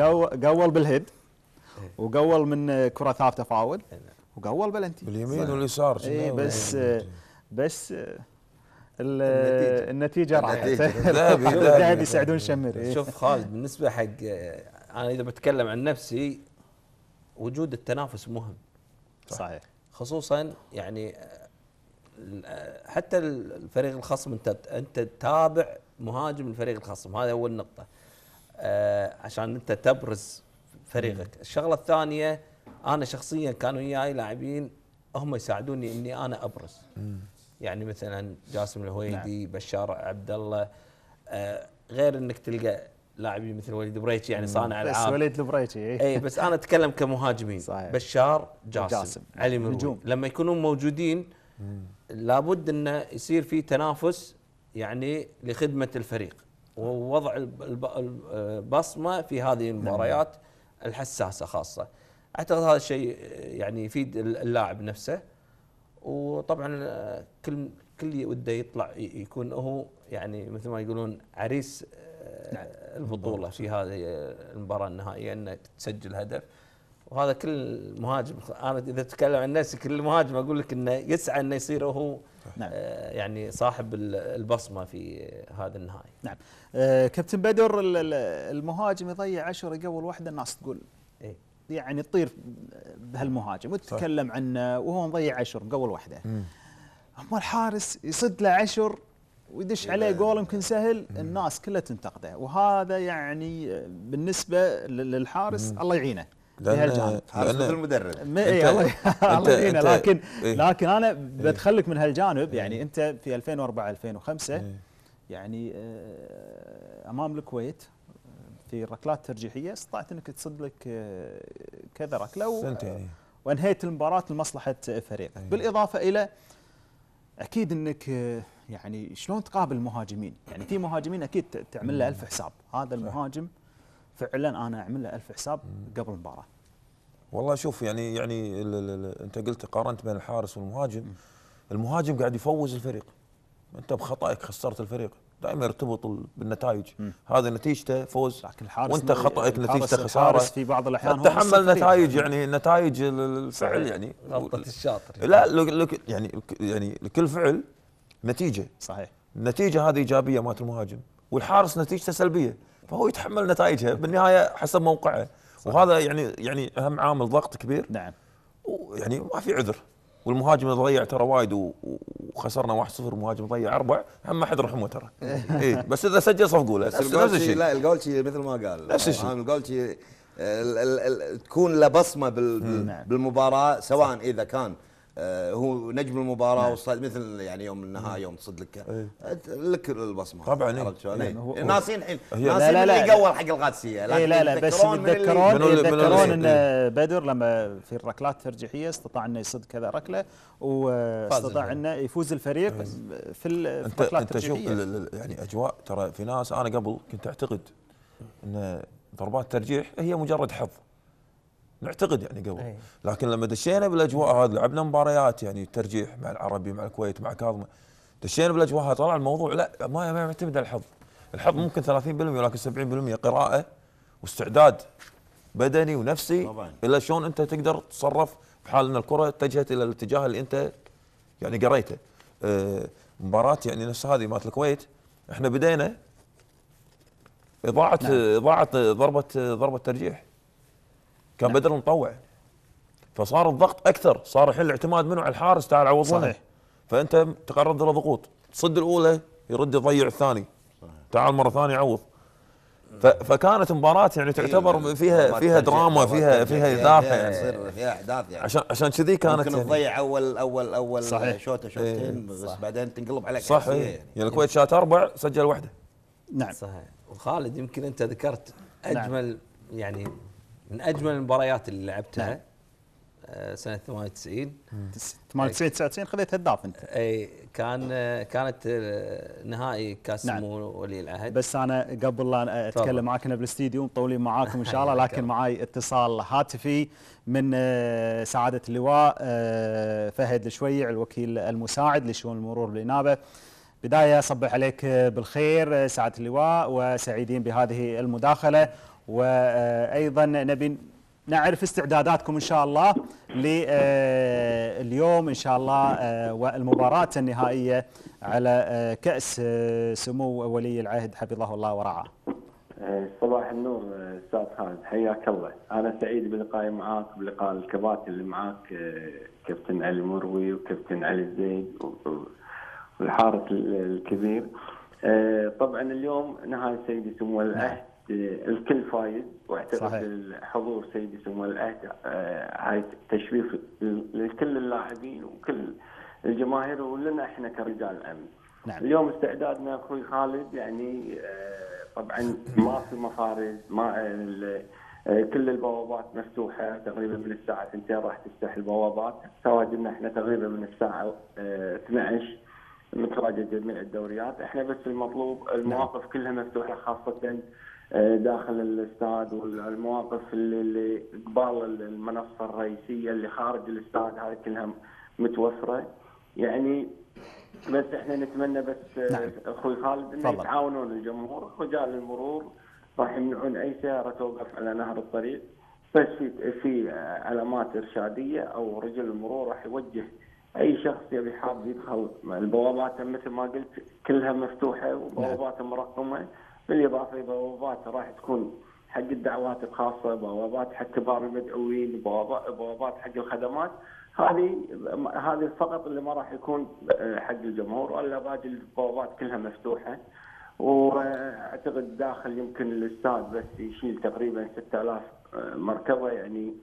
قول قول بالهيد إيه. وقول من كره ثابته فاول نعم. وقول بلنتي باليمين واليسار اي بس يعني؟ بس النتيجه راحت الذهبي [LAUGHS] يسعدون شمر شوف خالد بالنسبه حق انا اذا بتكلم عن نفسي وجود التنافس مهم صحيح خصوصا يعني آه، حتى الفريق الخصم انت انت تتابع مهاجم الفريق الخصم هذا اول نقطه آه، عشان انت تبرز فريقك الشغله الثانيه انا شخصيا كانوا وياي لاعبين هم يساعدوني اني انا ابرز يعني مثلا جاسم الهويدي نعم. بشار عبد الله آه، غير انك تلقى لاعبين مثل وليد بريتشي يعني صانع العاب بس وليد البريتشي اي إيه، بس انا اتكلم كمهاجمين صحيح. بشار جاسم, جاسم. علي مروي لما يكونون موجودين لابد انه يصير في تنافس يعني لخدمه الفريق ووضع البصمه في هذه نعم. المباريات الحساسه خاصه اعتقد هذا الشيء يعني يفيد اللاعب نفسه وطبعا آه، كل كل وده يطلع يكون هو يعني مثل ما يقولون عريس نعم. البطوله في هذه المباراه النهائيه انك تسجل هدف وهذا كل مهاجم انا اذا اتكلم عن نفسي كل مهاجم اقول لك انه يسعى انه يصير هو نعم. آه يعني صاحب البصمه في هذا النهائي. نعم. آه كابتن بدر المهاجم يضيع عشر قبل واحده الناس تقول إيه؟ يعني تطير بهالمهاجم وتتكلم عنه وهو مضيع عشر قبل واحده. اما الحارس يصد له عشر ويدش إيه. عليه جول يمكن سهل الناس كلها تنتقده وهذا يعني بالنسبه للحارس الله يعينه لان حارس المدرب إيه، الله [LAUGHS] يعينه لكن إيه؟ لكن انا إيه. بتخلك من هالجانب إيه؟ يعني انت في 2004 2005 إيه؟ يعني آه، امام الكويت في الركلات الترجيحيه استطعت انك تصد لك آه، كذا ركله وانهيت المباراه لمصلحه فريقك بالاضافه الى اكيد انك آه، يعني شلون تقابل المهاجمين يعني في مهاجمين اكيد تعمل له ألف حساب هذا المهاجم فعلا انا اعمل له ألف حساب قبل المباراه والله شوف يعني يعني ال ال ال انت قلت قارنت بين الحارس والمهاجم المهاجم قاعد يفوز الفريق انت بخطائك خسرت الفريق دائما يرتبط بالنتائج هذا نتيجته فوز لكن وانت خطأك نتيجته خساره في بعض الاحيان تحمل نتائج يعني نتائج الفعل يعني غلطه الشاطر لا لك يعني يعني لكل فعل نتيجه صحيح النتيجه هذه ايجابيه مالت المهاجم والحارس نتيجته سلبيه فهو يتحمل نتائجها بالنهايه حسب موقعه صحيح. وهذا يعني يعني اهم عامل ضغط كبير نعم ويعني ما في عذر والمهاجم ضيع ترى وايد وخسرنا 1-0 مهاجم ضيع اربع هم ما حد رحمه ترى [LAUGHS] اي إيه، بس اذا سجل صفقوا له نفس الشيء لا الجول مثل ما قال نفس الشيء الجول تكون له بصمه بالمباراه سواء اذا كان آه، هو نجم المباراه نعم. والصيد مثل يعني يوم النهايه يوم تصد لك ايه. لك البصمه طبعا إيه. عرفت يعني ايه. ناسين الحين ناسين لا لا اللي حق القادسيه إيه، لا لا لا بس يتذكرون يتذكرون ان بدر لما في الركلات الترجيحيه استطاع انه يصد كذا ركله واستطاع انه يفوز الفريق في الركلات الترجيحيه انت شوف يعني اجواء ترى في ناس انا قبل كنت اعتقد ان ضربات ترجيح هي مجرد حظ نعتقد يعني قبل أي. لكن لما دشينا بالاجواء هذه لعبنا مباريات يعني ترجيح مع العربي مع الكويت مع كاظم دشينا بالاجواء هذه طلع الموضوع لا ما يعتمد على الحظ الحظ ممكن 30% ولكن 70% قراءه واستعداد بدني ونفسي طبعا. الى شلون انت تقدر تتصرف بحال ان الكره اتجهت الى الاتجاه اللي انت يعني قريته آه مباراه يعني نفس هذه مالت الكويت احنا بدينا اضاعه نعم. اضاعه ضربه ضربه ترجيح كان بدر مطوع فصار الضغط اكثر صار الحين الاعتماد منه على الحارس تعال عوض صحيح فانت تقرض له ضغوط تصد الاولى يرد يضيع الثاني صحيح. تعال مره ثانيه عوض فكانت مباراة يعني أيوة، تعتبر فيها فيها دراما فيها فيها اثاره يعني فيها احداث يعني عشان عشان كذي كانت ممكن يعني تضيع اول اول اول صحيح شوطه شوطتين إيه. بس بعدين تنقلب عليك صح يعني, يعني. يعني الكويت شات اربع سجل واحده نعم صحيح وخالد يمكن انت ذكرت نعم. اجمل يعني من اجمل المباريات اللي لعبتها نعم. آه، سنه 98 98 99 خذيت هداف انت اي كان آه، كانت آه، نهائي كاس نعم. ولي العهد بس انا قبل لا اتكلم معاك انا بالاستديو مطولين معاكم ان شاء [LAUGHS] الله أيوة. لكن معاي اتصال هاتفي من سعاده اللواء فهد الشويع الوكيل المساعد لشؤون المرور بالانابه بدايه اصبح عليك بالخير سعاده اللواء وسعيدين بهذه المداخله وأيضا نبي نعرف استعداداتكم إن شاء الله لليوم إن شاء الله آه، والمباراة النهائية على آه، كأس آه، سمو ولي العهد حفظه الله ورعاه صباح النور استاذ خالد حياك الله انا سعيد بلقائي معاك بلقاء الكباتن اللي معاك كابتن علي مروي وكابتن علي الزيد والحارس الكبير طبعا اليوم نهاية سيدي سمو العهد الكل فايز واعتقد صحيح. الحضور سيدي سمو هاي آه، تشريف لكل اللاعبين وكل الجماهير ولنا احنا كرجال امن. نعم. اليوم استعدادنا اخوي خالد يعني آه، طبعا ما في مخارج ما آه، كل البوابات مفتوحه تقريبا من الساعه 2 راح تفتح البوابات تواجدنا احنا تقريبا من الساعه 12 متواجد جميع الدوريات احنا بس المطلوب المواقف كلها مفتوحه خاصه آه، داخل الاستاد والمواقف اللي, اللي قبال المنصه الرئيسيه اللي خارج الاستاد هذه كلها متوفره يعني بس احنا نتمنى بس آه، نعم. اخوي خالد انه يتعاونون الجمهور رجال المرور راح يمنعون اي سياره توقف على نهر الطريق بس في في آه، علامات ارشاديه او رجل المرور راح يوجه اي شخص يبي حاب يدخل البوابات مثل ما قلت كلها مفتوحه نعم. وبوابات مرقمه بالاضافه بوابات راح تكون حق الدعوات الخاصه، بوابات حق كبار المدعوين، بوابات حق الخدمات، هذه هذه فقط اللي ما راح يكون آه، حق الجمهور الا باقي البوابات كلها مفتوحه. واعتقد داخل يمكن الاستاد بس يشيل تقريبا 6000 آه، مركبه يعني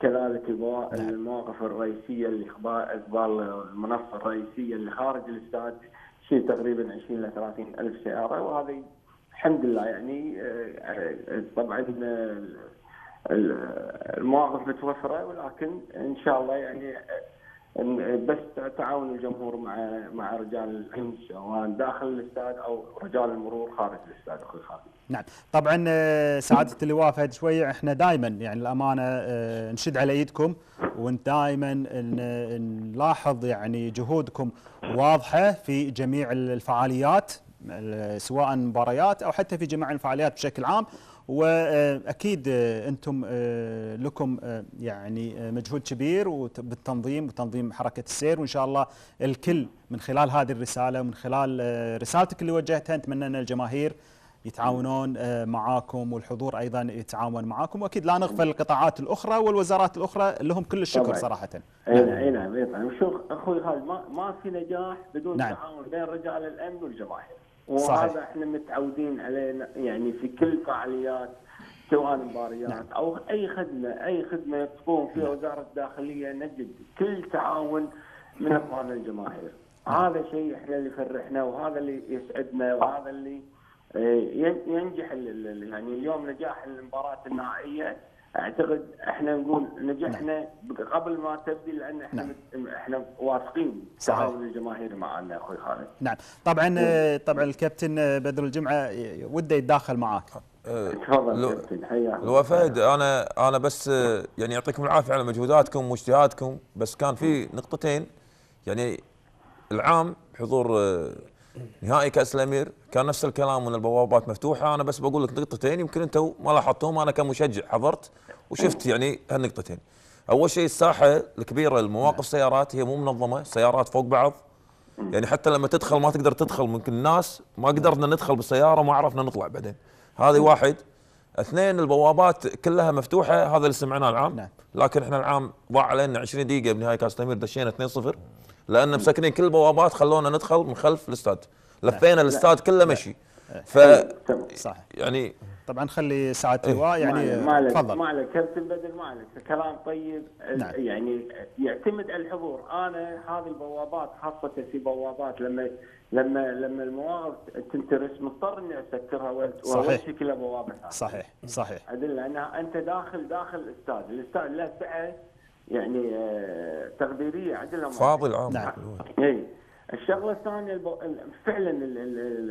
كذلك المواقف الرئيسيه اللي قبال المنصه الرئيسيه اللي خارج الاستاد تشيل تقريبا 20 ل 30 الف سياره وهذه الحمد لله يعني آه، آه، طبعا آه، المواقف متوفره ولكن ان شاء الله يعني بس تعاون الجمهور مع مع رجال الامس سواء داخل الاستاد او رجال المرور خارج الاستاد اخوي خالد. نعم، طبعا سعاده اللواء فهد شويه احنا دائما يعني الامانه نشد على ايدكم ودائما نلاحظ يعني جهودكم واضحه في جميع الفعاليات سواء مباريات او حتى في جميع الفعاليات بشكل عام واكيد آه، انتم آه، لكم آه، يعني مجهود كبير بالتنظيم وتنظيم حركه السير وان شاء الله الكل من خلال هذه الرساله ومن خلال رسالتك اللي وجهتها نتمنى ان الجماهير يتعاونون معاكم والحضور ايضا يتعاون معاكم واكيد لا نغفل القطاعات الاخرى والوزارات الاخرى لهم كل الشكر صراحه. اي نعم اي نعم شوف اخوي خالد ما, ما في نجاح بدون نعم. تعاون بين رجال الامن والجماهير. وهذا صحيح. احنا متعودين عليه يعني في كل فعاليات سواء مباريات نعم. او اي خدمه اي خدمه تقوم فيها نعم. وزاره الداخليه نجد كل تعاون من اقوام الجماهير هذا شيء احنا اللي يفرحنا وهذا اللي يسعدنا وهذا اللي آه، ينجح يعني اليوم نجاح المباراه النهائيه اعتقد احنا نقول نجحنا نعم. قبل ما تبدي لان احنا نعم. احنا واثقين تعاون الجماهير معنا اخوي خالد. نعم، طبعا و... طبعا الكابتن بدر الجمعه وده يتداخل معاك. تفضل كابتن حياك. لو فهد انا انا بس يعني يعطيكم العافيه على مجهوداتكم واجتهادكم بس كان في نقطتين يعني العام حضور نهائي كاس الامير كان نفس الكلام ان البوابات مفتوحه انا بس بقول لك نقطتين يمكن انت ما لاحظتهم انا كمشجع حضرت وشفت يعني هالنقطتين اول شيء الساحه الكبيره المواقف سيارات هي مو منظمه سيارات فوق بعض يعني حتى لما تدخل ما تقدر تدخل ممكن الناس ما قدرنا ندخل بالسياره ما عرفنا نطلع بعدين هذه واحد اثنين البوابات كلها مفتوحه هذا اللي سمعناه العام نعم. لكن احنا العام ضاع علينا 20 دقيقه بنهايه كاس الامير دشينا 2-0 لان مسكنين كل البوابات خلونا ندخل من خلف الاستاد لفينا الاستاد كله مشي ف صح يعني طبعا خلي ساعات لواء إيه. يعني تفضل ما عليك كابتن بدر ما عليك كلام طيب نعم. يعني يعتمد على الحضور انا هذه البوابات خاصه في بوابات لما لما لما المواقف تنترس مضطر اني اسكرها واوشي كلها بوابه صحيح صحيح ادل لان انت داخل داخل الاستاد الاستاد له سعه يعني آه، تقديريه عدلها فاضل عمر نعم اي الشغله الثانيه فعلا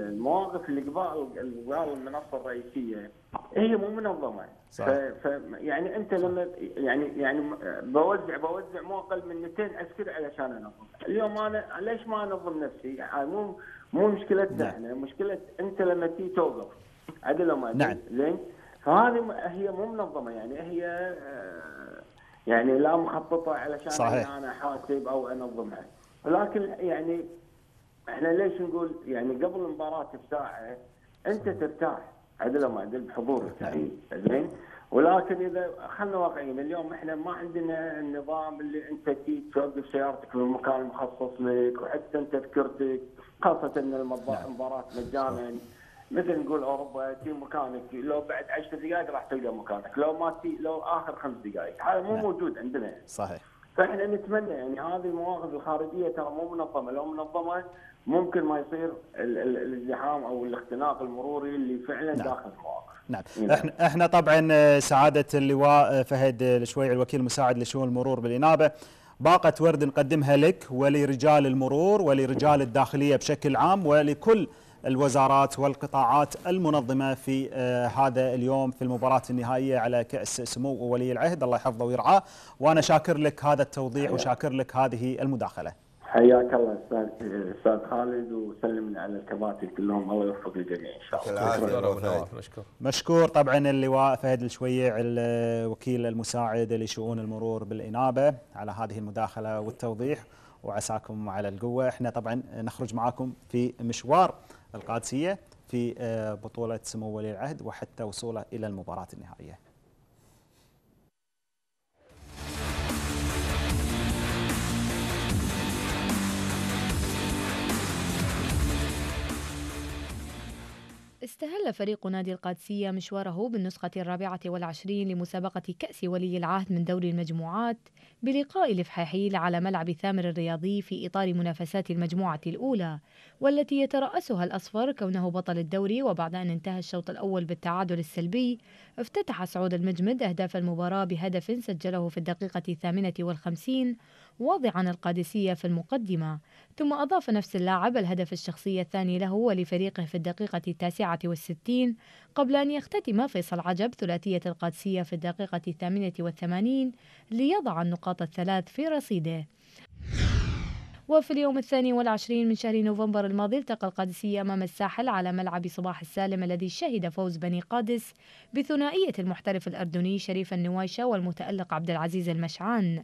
المواقف اللي قبال قبال المنصه الرئيسيه هي مو منظمه صح. ف... يعني انت لما يعني يعني بوزع بوزع مو اقل من 200 عسكري علشان انظم اليوم انا ليش ما انظم نفسي يعني مو مو مشكلتنا نعم. احنا مشكله انت لما تيجي توقف عدل ما نعم زين فهذه هي مو منظمه يعني هي آه، يعني لا مخططه علشان صحيح. انا احاسب او انظمها ولكن يعني احنا ليش نقول يعني قبل المباراه بساعه انت ترتاح عدل ما عدل بحضورك يعني زين ولكن اذا خلينا واقعيين اليوم احنا ما عندنا النظام اللي انت توقف سيارتك في المكان المخصص لك وحتى تذكرتك خاصه ان المباراه نعم. مجانا مثل نقول اوروبا تي مكانك لو بعد 10 دقائق راح تلقى مكانك لو ما تي لو اخر خمس دقائق هذا مو نعم. موجود عندنا يعني. صحيح فاحنا نتمنى يعني هذه المواقف الخارجيه ترى مو منظمه لو منظمه ممكن ما يصير الازدحام او الاختناق المروري اللي فعلا نعم. داخل المواقف نعم. نعم احنا احنا طبعا آه، سعاده اللواء آه، فهد آه، الشويعي الوكيل المساعد لشؤون المرور بالانابه باقة ورد نقدمها لك ولرجال المرور ولرجال الداخلية بشكل عام ولكل الوزارات والقطاعات المنظمة في آه، هذا اليوم في المباراة النهائية على كأس سمو ولي العهد الله يحفظه ويرعاه وأنا شاكر لك هذا التوضيح وشاكر لك هذه المداخلة حياك الله استاذ خالد وسلم على الكباتن كلهم الله يوفق الجميع ان شاء الله. مشكور. مشكور طبعا اللواء فهد الشويع الوكيل المساعد لشؤون المرور بالانابه على هذه المداخله والتوضيح وعساكم على القوه، احنا طبعا نخرج معاكم في مشوار القادسيه في آه، بطوله سمو ولي العهد وحتى وصوله الى المباراه النهائيه. استهل فريق نادي القادسية مشواره بالنسخة الرابعة والعشرين لمسابقة كأس ولي العهد من دوري المجموعات بلقاء الفحاحيل على ملعب ثامر الرياضي في إطار منافسات المجموعة الأولى والتي يترأسها الأصفر كونه بطل الدوري وبعد أن انتهى الشوط الأول بالتعادل السلبي افتتح سعود المجمد أهداف المباراة بهدف سجله في الدقيقة الثامنة والخمسين واضعا القادسية في المقدمة ثم أضاف نفس اللاعب الهدف الشخصي الثاني له ولفريقه في الدقيقة التاسعة والستين قبل أن يختتم فيصل عجب ثلاثية القادسية في الدقيقة الثامنة والثمانين ليضع النقاط الثلاث في رصيده وفي اليوم الثاني والعشرين من شهر نوفمبر الماضي التقى القادسية أمام الساحل على ملعب صباح السالم الذي شهد فوز بني قادس بثنائية المحترف الأردني شريف النوايشة والمتألق عبد العزيز المشعان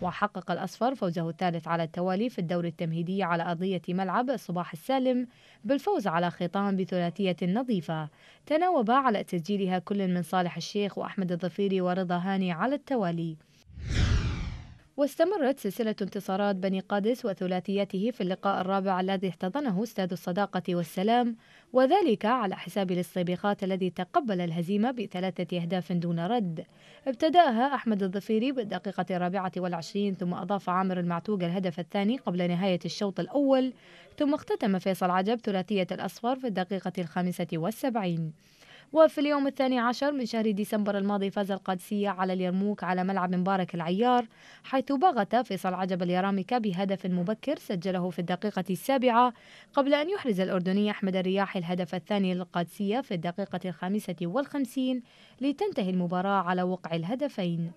وحقق الأصفر فوزه الثالث على التوالي في الدوري التمهيدي على أرضية ملعب صباح السالم بالفوز على خيطان بثلاثية نظيفة تناوبا على تسجيلها كل من صالح الشيخ وأحمد الظفيري ورضا هاني على التوالي واستمرت سلسلة انتصارات بني قادس وثلاثياته في اللقاء الرابع الذي احتضنه استاد الصداقة والسلام وذلك على حساب الاستباقات الذي تقبل الهزيمة بثلاثة أهداف دون رد ابتدأها أحمد الظفيري بالدقيقة الرابعة والعشرين ثم أضاف عامر المعتوق الهدف الثاني قبل نهاية الشوط الأول ثم اختتم فيصل عجب ثلاثية الأصفر في الدقيقة الخامسة والسبعين وفي اليوم الثاني عشر من شهر ديسمبر الماضي فاز القادسية على اليرموك على ملعب مبارك العيار حيث بغت فيصل عجب اليرامكة بهدف مبكر سجله في الدقيقة السابعة قبل أن يحرز الأردني أحمد الرياح الهدف الثاني للقادسية في الدقيقة الخامسة والخمسين لتنتهي المباراة على وقع الهدفين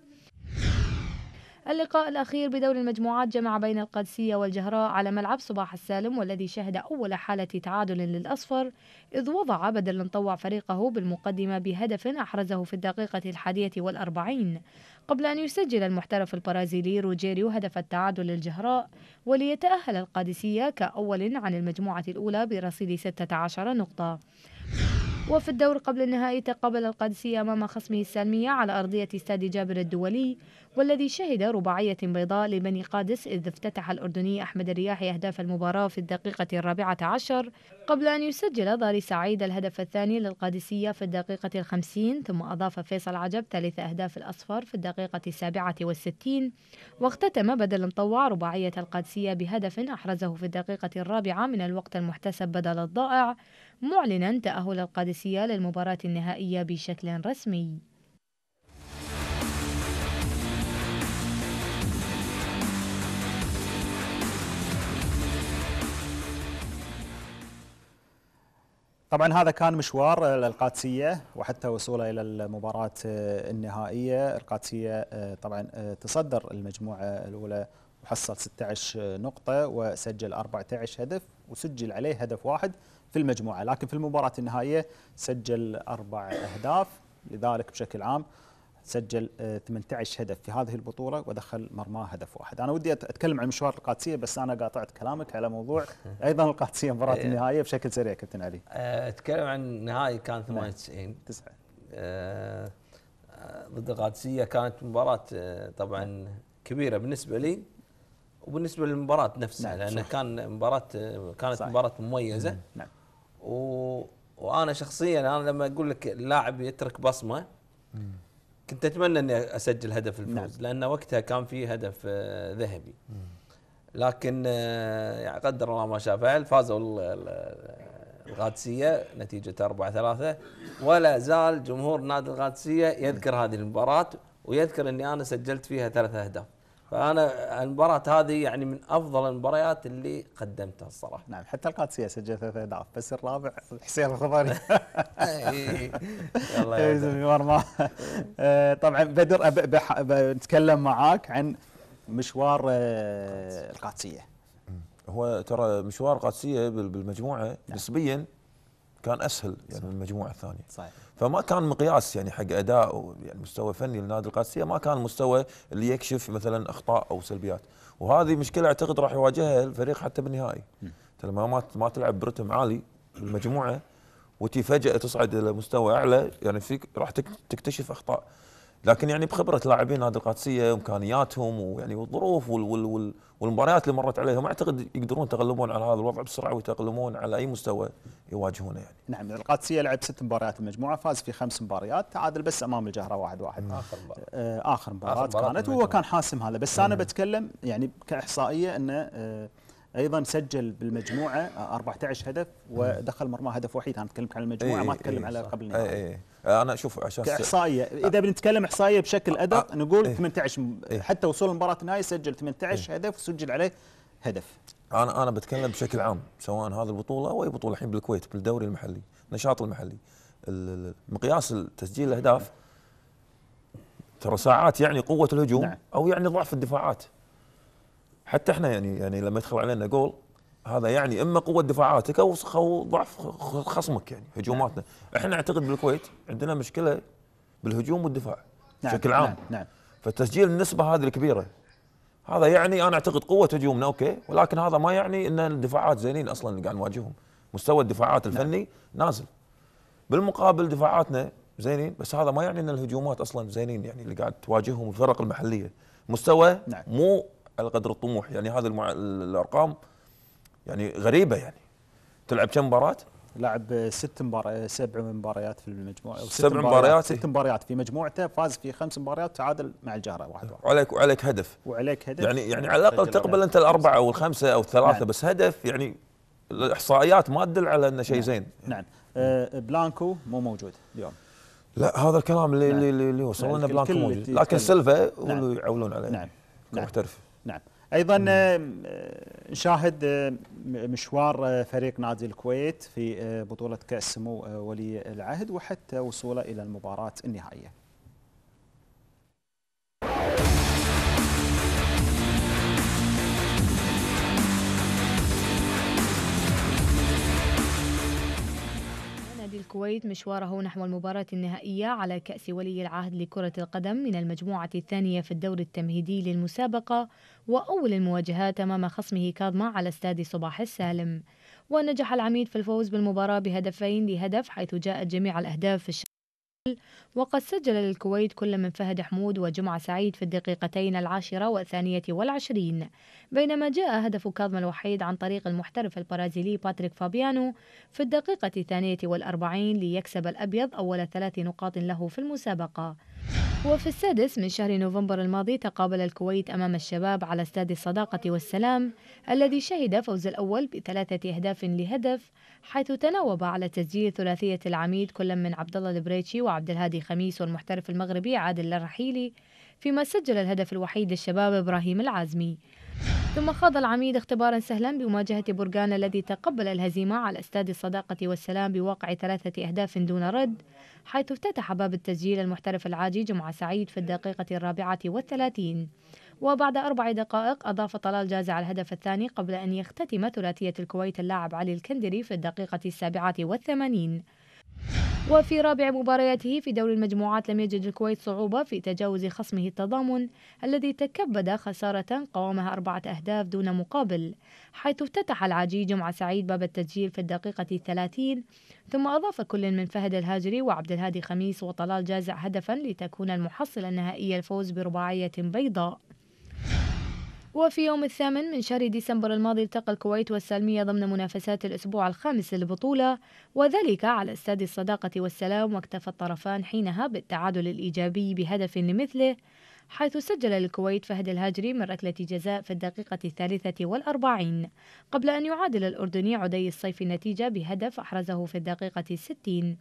اللقاء الأخير بدور المجموعات جمع بين القادسية والجهراء على ملعب صباح السالم والذي شهد أول حالة تعادل للأصفر إذ وضع بدل طوع فريقه بالمقدمة بهدف أحرزه في الدقيقة الحادية والأربعين قبل أن يسجل المحترف البرازيلي روجيريو هدف التعادل للجهراء وليتأهل القادسية كأول عن المجموعة الأولى برصيد 16 نقطة وفي الدور قبل النهائي تقابل القادسية أمام خصمه السالمية على أرضية استاد جابر الدولي والذي شهد رباعية بيضاء لبني قادس إذ افتتح الأردني أحمد الرياحي أهداف المباراة في الدقيقة الرابعة عشر قبل أن يسجل ضاري سعيد الهدف الثاني للقادسية في الدقيقة الخمسين ثم أضاف فيصل عجب ثالث أهداف الأصفر في الدقيقة السابعة والستين واختتم بدل مطوع رباعية القادسية بهدف أحرزه في الدقيقة الرابعة من الوقت المحتسب بدل الضائع معلنا تأهل القادسية للمباراة النهائية بشكل رسمي طبعا هذا كان مشوار القادسيه وحتى وصوله الى المباراه النهائيه، القادسيه آه، طبعا آه، تصدر المجموعه الاولى وحصل 16 نقطه وسجل 14 هدف وسجل عليه هدف واحد في المجموعة لكن في المباراة النهائية سجل أربع أهداف لذلك بشكل عام سجل 18 آه، هدف في هذه البطوله ودخل مرماه هدف واحد، انا ودي اتكلم عن مشوار القادسيه بس انا قاطعت كلامك على موضوع [LAUGHS] ايضا القادسيه مباراه إيه. النهائيه بشكل سريع كابتن علي. آه، اتكلم عن النهائي كان 98 9 نعم، آه،, أه ضد القادسيه كانت مباراه طبعا كبيره بالنسبه لي وبالنسبه للمباراه نفسها نعم لان صح. كان مباراه كانت صحيح. مباراه مميزه نعم, نعم. و... وانا شخصيا انا لما اقول لك اللاعب يترك بصمه كنت اتمنى اني اسجل هدف الفوز نعم. لان وقتها كان في هدف آه، ذهبي لكن آه، يعني قدر الله ما شاء فعل فازوا القادسيه نتيجه 4 3 ولا زال جمهور نادي القادسيه يذكر هذه المباراه ويذكر اني انا سجلت فيها ثلاث اهداف فانا المباراه هذه يعني من افضل المباريات اللي قدمتها الصراحه نعم حتى القادسيه سجل ثلاث اهداف بس الرابع حسين الخضري [LAUGHS] الله آه، طبعا بدر بنتكلم معاك عن مشوار آه، القادسيه هو ترى مشوار القادسيه بالمجموعه نعم. نسبيا كان اسهل يعني من المجموعه الثانيه صحيح فما كان مقياس يعني حق اداء يعني مستوى فني لنادي القادسيه ما كان مستوى اللي يكشف مثلا اخطاء او سلبيات وهذه مشكله اعتقد راح يواجهها الفريق حتى بالنهائي لما ما ما تلعب برتم عالي في المجموعه وتي فجاه تصعد الى مستوى اعلى يعني فيك راح تكتشف اخطاء لكن يعني بخبره لاعبين نادي القادسيه وامكانياتهم ويعني والظروف وال وال والمباريات اللي مرت عليهم اعتقد يقدرون يتغلبون على هذا الوضع بسرعه ويتغلبون على اي مستوى يواجهونه يعني. نعم القادسيه لعب ست مباريات المجموعه فاز في خمس مباريات تعادل بس امام الجهره واحد واحد اخر مباراه آه اخر مباراه كانت وهو كان حاسم هذا بس انا بتكلم يعني كاحصائيه انه آه ايضا سجل بالمجموعه 14 هدف ودخل مرماه هدف وحيد انا اتكلم عن المجموعه إيه، ما إيه، اتكلم على قبل إيه، النهائي. آه، انا شوف عشان كاحصائيه آه. اذا بنتكلم احصائيه بشكل آه، ادق نقول إيه 18 إيه حتى وصول المباراه النهائي سجل 18 إيه هدف وسجل عليه هدف انا انا بتكلم بشكل عام سواء هذه البطوله او اي بطوله الحين بالكويت بالدوري المحلي النشاط المحلي مقياس تسجيل الاهداف ترى ساعات يعني قوه الهجوم نعم. او يعني ضعف الدفاعات حتى احنا يعني يعني لما يدخل علينا جول هذا يعني اما قوه دفاعاتك او ضعف خصمك يعني هجوماتنا نعم. احنا اعتقد بالكويت عندنا مشكله بالهجوم والدفاع نعم. بشكل عام نعم. نعم. فتسجيل النسبه هذه الكبيره هذا يعني انا اعتقد قوه هجومنا اوكي ولكن هذا ما يعني ان الدفاعات زينين اصلا اللي قاعد نواجههم مستوى الدفاعات نعم. الفني نعم. نازل بالمقابل دفاعاتنا زينين بس هذا ما يعني ان الهجومات اصلا زينين يعني اللي قاعد تواجههم الفرق المحليه مستوى نعم. مو على قدر الطموح يعني هذه الارقام يعني غريبه يعني تلعب كم مباراه؟ لعب ست مباريات سبع مباريات في المجموعه سبع مباريات ست مباريات في مجموعته فاز في خمس مباريات تعادل مع الجاره واحد واحد وعليك وعليك هدف وعليك هدف يعني يعني على الاقل تقبل انت الاربعه او الخمسه او الثلاثه نعم. بس هدف يعني الاحصائيات ما تدل على انه شيء نعم. زين نعم أه بلانكو مو موجود اليوم لا هذا الكلام اللي نعم. اللي, اللي نعم، بلانكو موجود لكن سيلفا نعم. يعولون عليه نعم محترف نعم ايضا آه، نشاهد آه، مشوار آه، فريق نادي الكويت في بطوله كاس سمو ولي العهد وحتى وصوله الى المباراه النهائيه الكويت مشواره نحو المباراة النهائية على كأس ولي العهد لكرة القدم من المجموعة الثانية في الدور التمهيدي للمسابقة وأول المواجهات أمام خصمه كاظمة على استاد صباح السالم ونجح العميد في الفوز بالمباراة بهدفين لهدف حيث جاءت جميع الأهداف في وقد سجل للكويت كل من فهد حمود وجمعة سعيد في الدقيقتين العاشرة والثانية والعشرين بينما جاء هدف كاظم الوحيد عن طريق المحترف البرازيلي باتريك فابيانو في الدقيقة الثانية والأربعين ليكسب الأبيض أول ثلاث نقاط له في المسابقة وفي السادس من شهر نوفمبر الماضي تقابل الكويت أمام الشباب على استاد الصداقة والسلام الذي شهد فوز الأول بثلاثة أهداف لهدف حيث تناوب على تسجيل ثلاثية العميد كل من عبد الله البريتشي وعبد الهادي خميس والمحترف المغربي عادل الرحيلي فيما سجل الهدف الوحيد للشباب إبراهيم العازمي ثم خاض العميد اختبارا سهلا بمواجهة بركان الذي تقبل الهزيمة على استاد الصداقة والسلام بواقع ثلاثة أهداف دون رد حيث افتتح باب التسجيل المحترف العاجي جمعة سعيد في الدقيقة الرابعة والثلاثين وبعد أربع دقائق أضاف طلال جازع الهدف الثاني قبل أن يختتم ثلاثية الكويت اللاعب علي الكندري في الدقيقة السابعة والثمانين وفي رابع مبارياته في دوري المجموعات لم يجد الكويت صعوبة في تجاوز خصمه التضامن الذي تكبد خسارة قوامها أربعة أهداف دون مقابل حيث افتتح العجيج مع سعيد باب التسجيل في الدقيقة الثلاثين ثم أضاف كل من فهد الهاجري وعبد الهادي خميس وطلال جازع هدفا لتكون المحصلة النهائية الفوز برباعية بيضاء وفي يوم الثامن من شهر ديسمبر الماضي التقى الكويت والسالمية ضمن منافسات الأسبوع الخامس للبطولة وذلك على استاد الصداقة والسلام واكتفى الطرفان حينها بالتعادل الإيجابي بهدف لمثله حيث سجل للكويت فهد الهاجري من ركلة جزاء في الدقيقة الثالثة والأربعين قبل أن يعادل الأردني عدي الصيف النتيجة بهدف أحرزه في الدقيقة الستين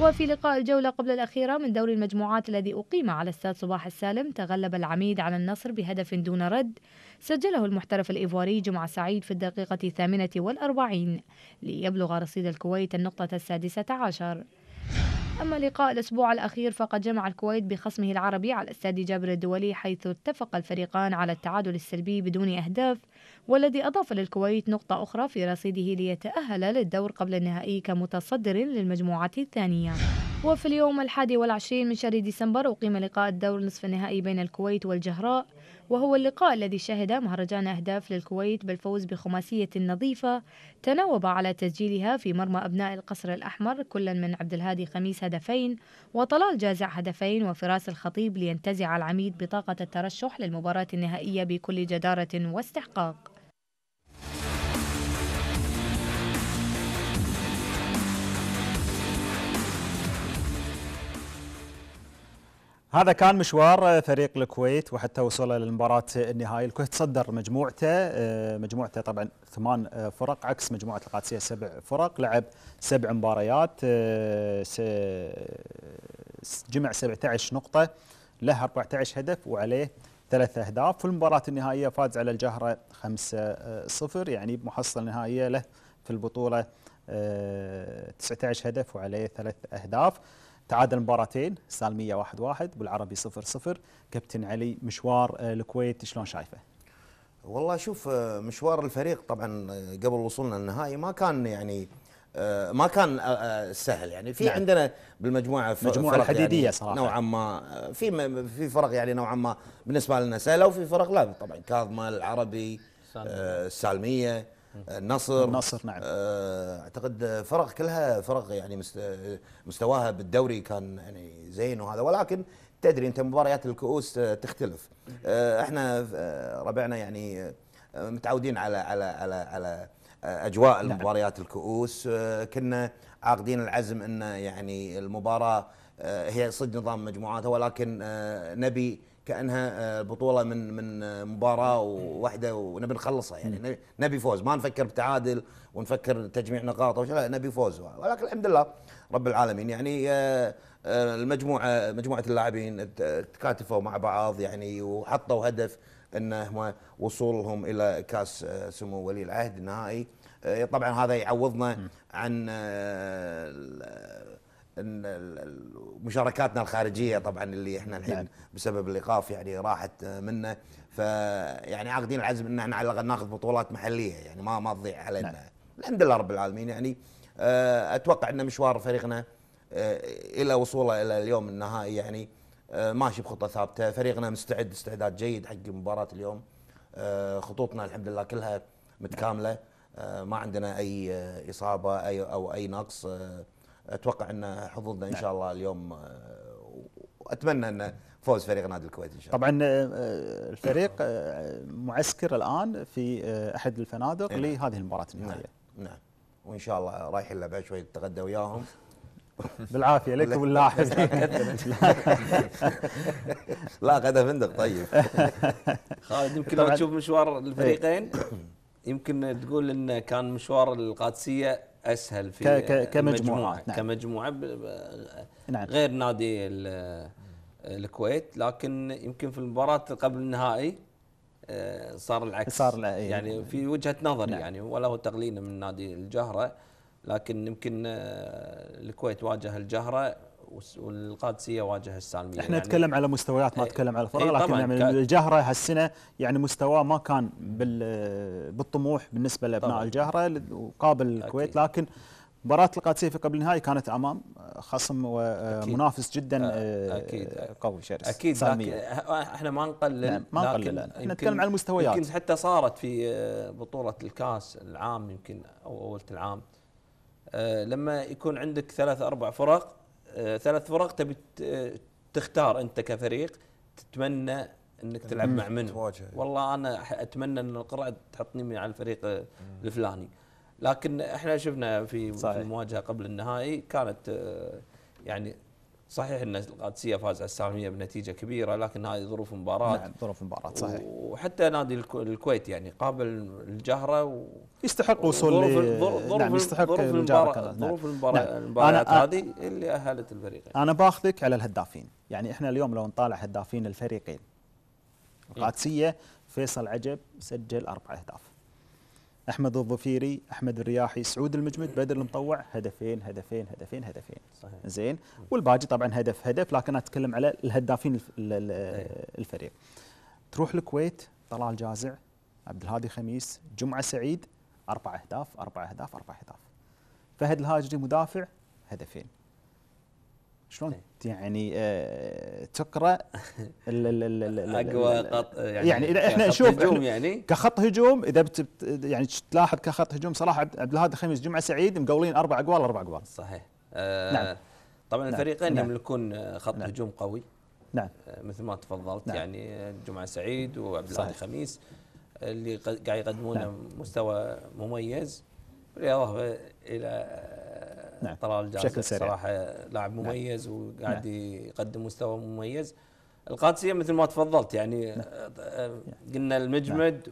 وفي لقاء الجولة قبل الأخيرة من دور المجموعات الذي أقيم على استاد صباح السالم تغلب العميد على النصر بهدف دون رد سجله المحترف الإيفواري جمعة سعيد في الدقيقة الثامنة والأربعين ليبلغ رصيد الكويت النقطة السادسة عشر أما لقاء الأسبوع الأخير فقد جمع الكويت بخصمه العربي على استاد جابر الدولي حيث اتفق الفريقان على التعادل السلبي بدون أهداف والذي أضاف للكويت نقطة أخرى في رصيده ليتأهل للدور قبل النهائي كمتصدر للمجموعة الثانية وفي اليوم الحادي والعشرين من شهر ديسمبر أقيم لقاء الدور نصف النهائي بين الكويت والجهراء وهو اللقاء الذي شهد مهرجان أهداف للكويت بالفوز بخماسية نظيفة تناوب على تسجيلها في مرمى أبناء القصر الأحمر كل من عبد الهادي خميس هدفين وطلال جازع هدفين وفراس الخطيب لينتزع العميد بطاقة الترشح للمباراة النهائية بكل جدارة واستحقاق هذا كان مشوار فريق الكويت وحتى وصل للمباراة النهائية الكويت تصدر مجموعته آه، مجموعته طبعا ثمان فرق عكس مجموعة القادسية سبع فرق لعب سبع مباريات آه، جمع 17 نقطة له 14 هدف وعليه ثلاث أهداف في المباراة النهائية فاز على الجهرة 5-0 آه، يعني بمحصلة نهائية له في البطولة 19 هدف وعليه ثلاث أهداف تعادل مباراتين سالمية واحد واحد بالعربي صفر صفر كابتن علي مشوار آه، الكويت شلون شايفه؟ والله شوف آه، مشوار الفريق طبعا آه، قبل وصولنا النهائي ما كان يعني ما كان سهل يعني في نعم. عندنا بالمجموعه مجموعه الحديديه يعني صراحه نوعا ما في في فرق يعني نوعا ما بالنسبه لنا سهله وفي فرق لا طبعا كاظمه العربي السالميه النصر آه، النصر نعم آه، اعتقد فرق كلها فرق يعني مستواها بالدوري كان يعني زين وهذا ولكن تدري انت مباريات الكؤوس آه، تختلف احنا ربعنا يعني متعودين على على على على اجواء نعم. المباريات الكؤوس كنا عاقدين العزم ان يعني المباراه هي صد نظام مجموعاتها ولكن نبي كانها آه، بطوله من من آه، مباراه وحده ونبي نخلصها يعني نبي فوز ما نفكر بتعادل ونفكر تجميع نقاط او لا نبي فوز ولكن الحمد لله رب العالمين يعني آه، المجموعه مجموعه اللاعبين تكاتفوا مع بعض يعني وحطوا هدف انه وصولهم الى كاس سمو ولي العهد النهائي طبعا هذا يعوضنا عن مشاركاتنا الخارجيه طبعا اللي احنا الحين نعم. بسبب الايقاف يعني راحت منا فيعني عاقدين العزم ان احنا على الاقل ناخذ بطولات محليه يعني ما ما تضيع علينا نعم. الحمد لله رب العالمين يعني آه، اتوقع ان مشوار فريقنا آه، الى وصوله الى اليوم النهائي يعني آه، ماشي بخطه ثابته فريقنا مستعد استعداد جيد حق مباراه اليوم خطوطنا الحمد لله كلها متكامله ما عندنا اي اصابه اي او اي نقص اتوقع ان حظوظنا ان نعم. شاء الله اليوم واتمنى آه، ان فوز فريق نادي الكويت ان شاء الله. طبعا آه، الفريق آه، معسكر الان في احد الفنادق نعم. لهذه المباراه النهائيه. نعم. نعم وان شاء الله رايحين له بعد شوي نتغدى وياهم. [LAUGHS] بالعافيه لك اللاعب [LAUGHS] لا غدا فندق طيب [LAUGHS] خالد يمكن لو تشوف مشوار إيه. الفريقين يمكن تقول انه كان مشوار القادسيه اسهل في كمجموعه نعم. كمجموعه نعم. غير نادي الكويت لكن يمكن في المباراه قبل النهائي آه، صار العكس صار إيه. يعني في وجهه نظري نعم. يعني هو تقليل من نادي الجهره لكن يمكن آه، الكويت واجه الجهره والقادسيه واجه السالميه احنا يعني نتكلم يعني على مستويات ما إيه، نتكلم على فرق إيه، لكن يعني الجهره هالسنه يعني مستواه ما كان بالطموح بالنسبه لابناء الجهره وقابل الكويت لكن مباراة القادسية في قبل النهائي كانت أمام خصم ومنافس جدا آه، آه، أكيد قوي شرس أكيد سالمية. احنا ما نقلل نعم ما نقلل احنا نتكلم على المستويات يمكن حتى صارت في آه، بطولة الكاس العام يمكن أو أولة العام لما يكون عندك ثلاث أربع فرق آه، ثلاث فرق تبي آه، تختار انت كفريق تتمنى انك تلعب مع من والله انا اتمنى ان القرعه تحطني على الفريق آه، الفلاني لكن احنا شفنا في, في المواجهه قبل النهائي كانت يعني صحيح ان القادسيه فاز على الساميه بنتيجه كبيره لكن هذه ظروف مباراه نعم ظروف مباراه صحيح وحتى نادي الكويت يعني قابل الجهره و يستحق وصول ظروف نعم يستحق ظروف المباراه نعم. ظروف نعم. المباريات نعم. هذه اللي اهلت الفريقين انا باخذك على الهدافين يعني احنا اليوم لو نطالع هدافين الفريقين إيه. القادسيه فيصل عجب سجل اربع اهداف احمد الظفيري احمد الرياحي سعود المجمد بدر المطوع هدفين هدفين هدفين هدفين صحيح. زين والباقي طبعا هدف هدف لكن اتكلم على الهدافين إيه. الفريق تروح الكويت طلال جازع عبد الهادي خميس جمعه سعيد اربع اهداف اربع اهداف اربع اهداف فهد الهاجري مدافع هدفين شلون إيه. يعني آه تقرا [LAUGHS] اقوى خط يعني, يعني احنا نشوف هجوم يعني كخط هجوم اذا يعني تلاحظ كخط هجوم صراحه عبد الهادي خميس جمعه سعيد مقولين اربع اقوال اربع اقوال صحيح آه نعم طبعا نعم الفريقين نعم يملكون خط نعم هجوم قوي نعم آه، مثل ما تفضلت نعم يعني آه، جمعه سعيد وعبد الهادي خميس آه، اللي قاعد يقدمون نعم مستوى مميز رياضه الى نعم طلال الجاسر بشكل سريع صراحه لاعب نعم. مميز نعم وقاعد نعم يقدم مستوى مميز القادسيه مثل ما تفضلت يعني نعم قلنا المجمد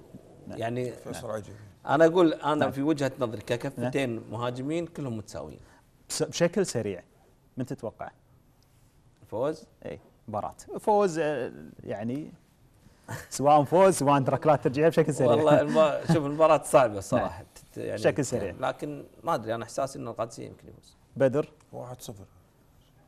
نعم, نعم. يعني فيصل نعم. عجيب انا اقول انا نعم في وجهه نظري ككفتين مهاجمين كلهم متساويين بشكل سريع من تتوقع؟ فوز؟ اي مباراة فوز آه، يعني سواء فوز سواء ركلات ترجيحيه بشكل سريع والله شوف المباراة صعبة الصراحة يعني بشكل سريع لكن ما ادري انا احساسي ان القادسيه يمكن يفوز بدر 1-0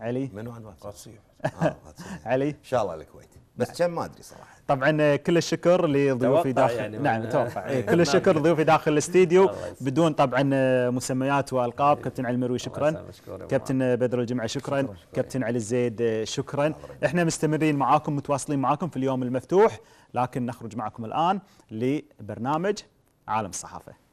علي من وين القادسيه آه [LAUGHS] علي ان شاء الله الكويت بس كم ما ادري صراحه طبعا آه، كل الشكر لضيوفي داخل يعني نعم اتوقع إيه، كل الشكر لضيوفي داخل الاستديو بدون طبعا آه، مسميات والقاب إيه. كابتن علي المروي شكرا كابتن آه، بدر الجمعه شكرا. كابتن علي الزيد شكرا احنا مستمرين معاكم متواصلين معاكم في اليوم المفتوح لكن نخرج معكم الان لبرنامج عالم الصحافه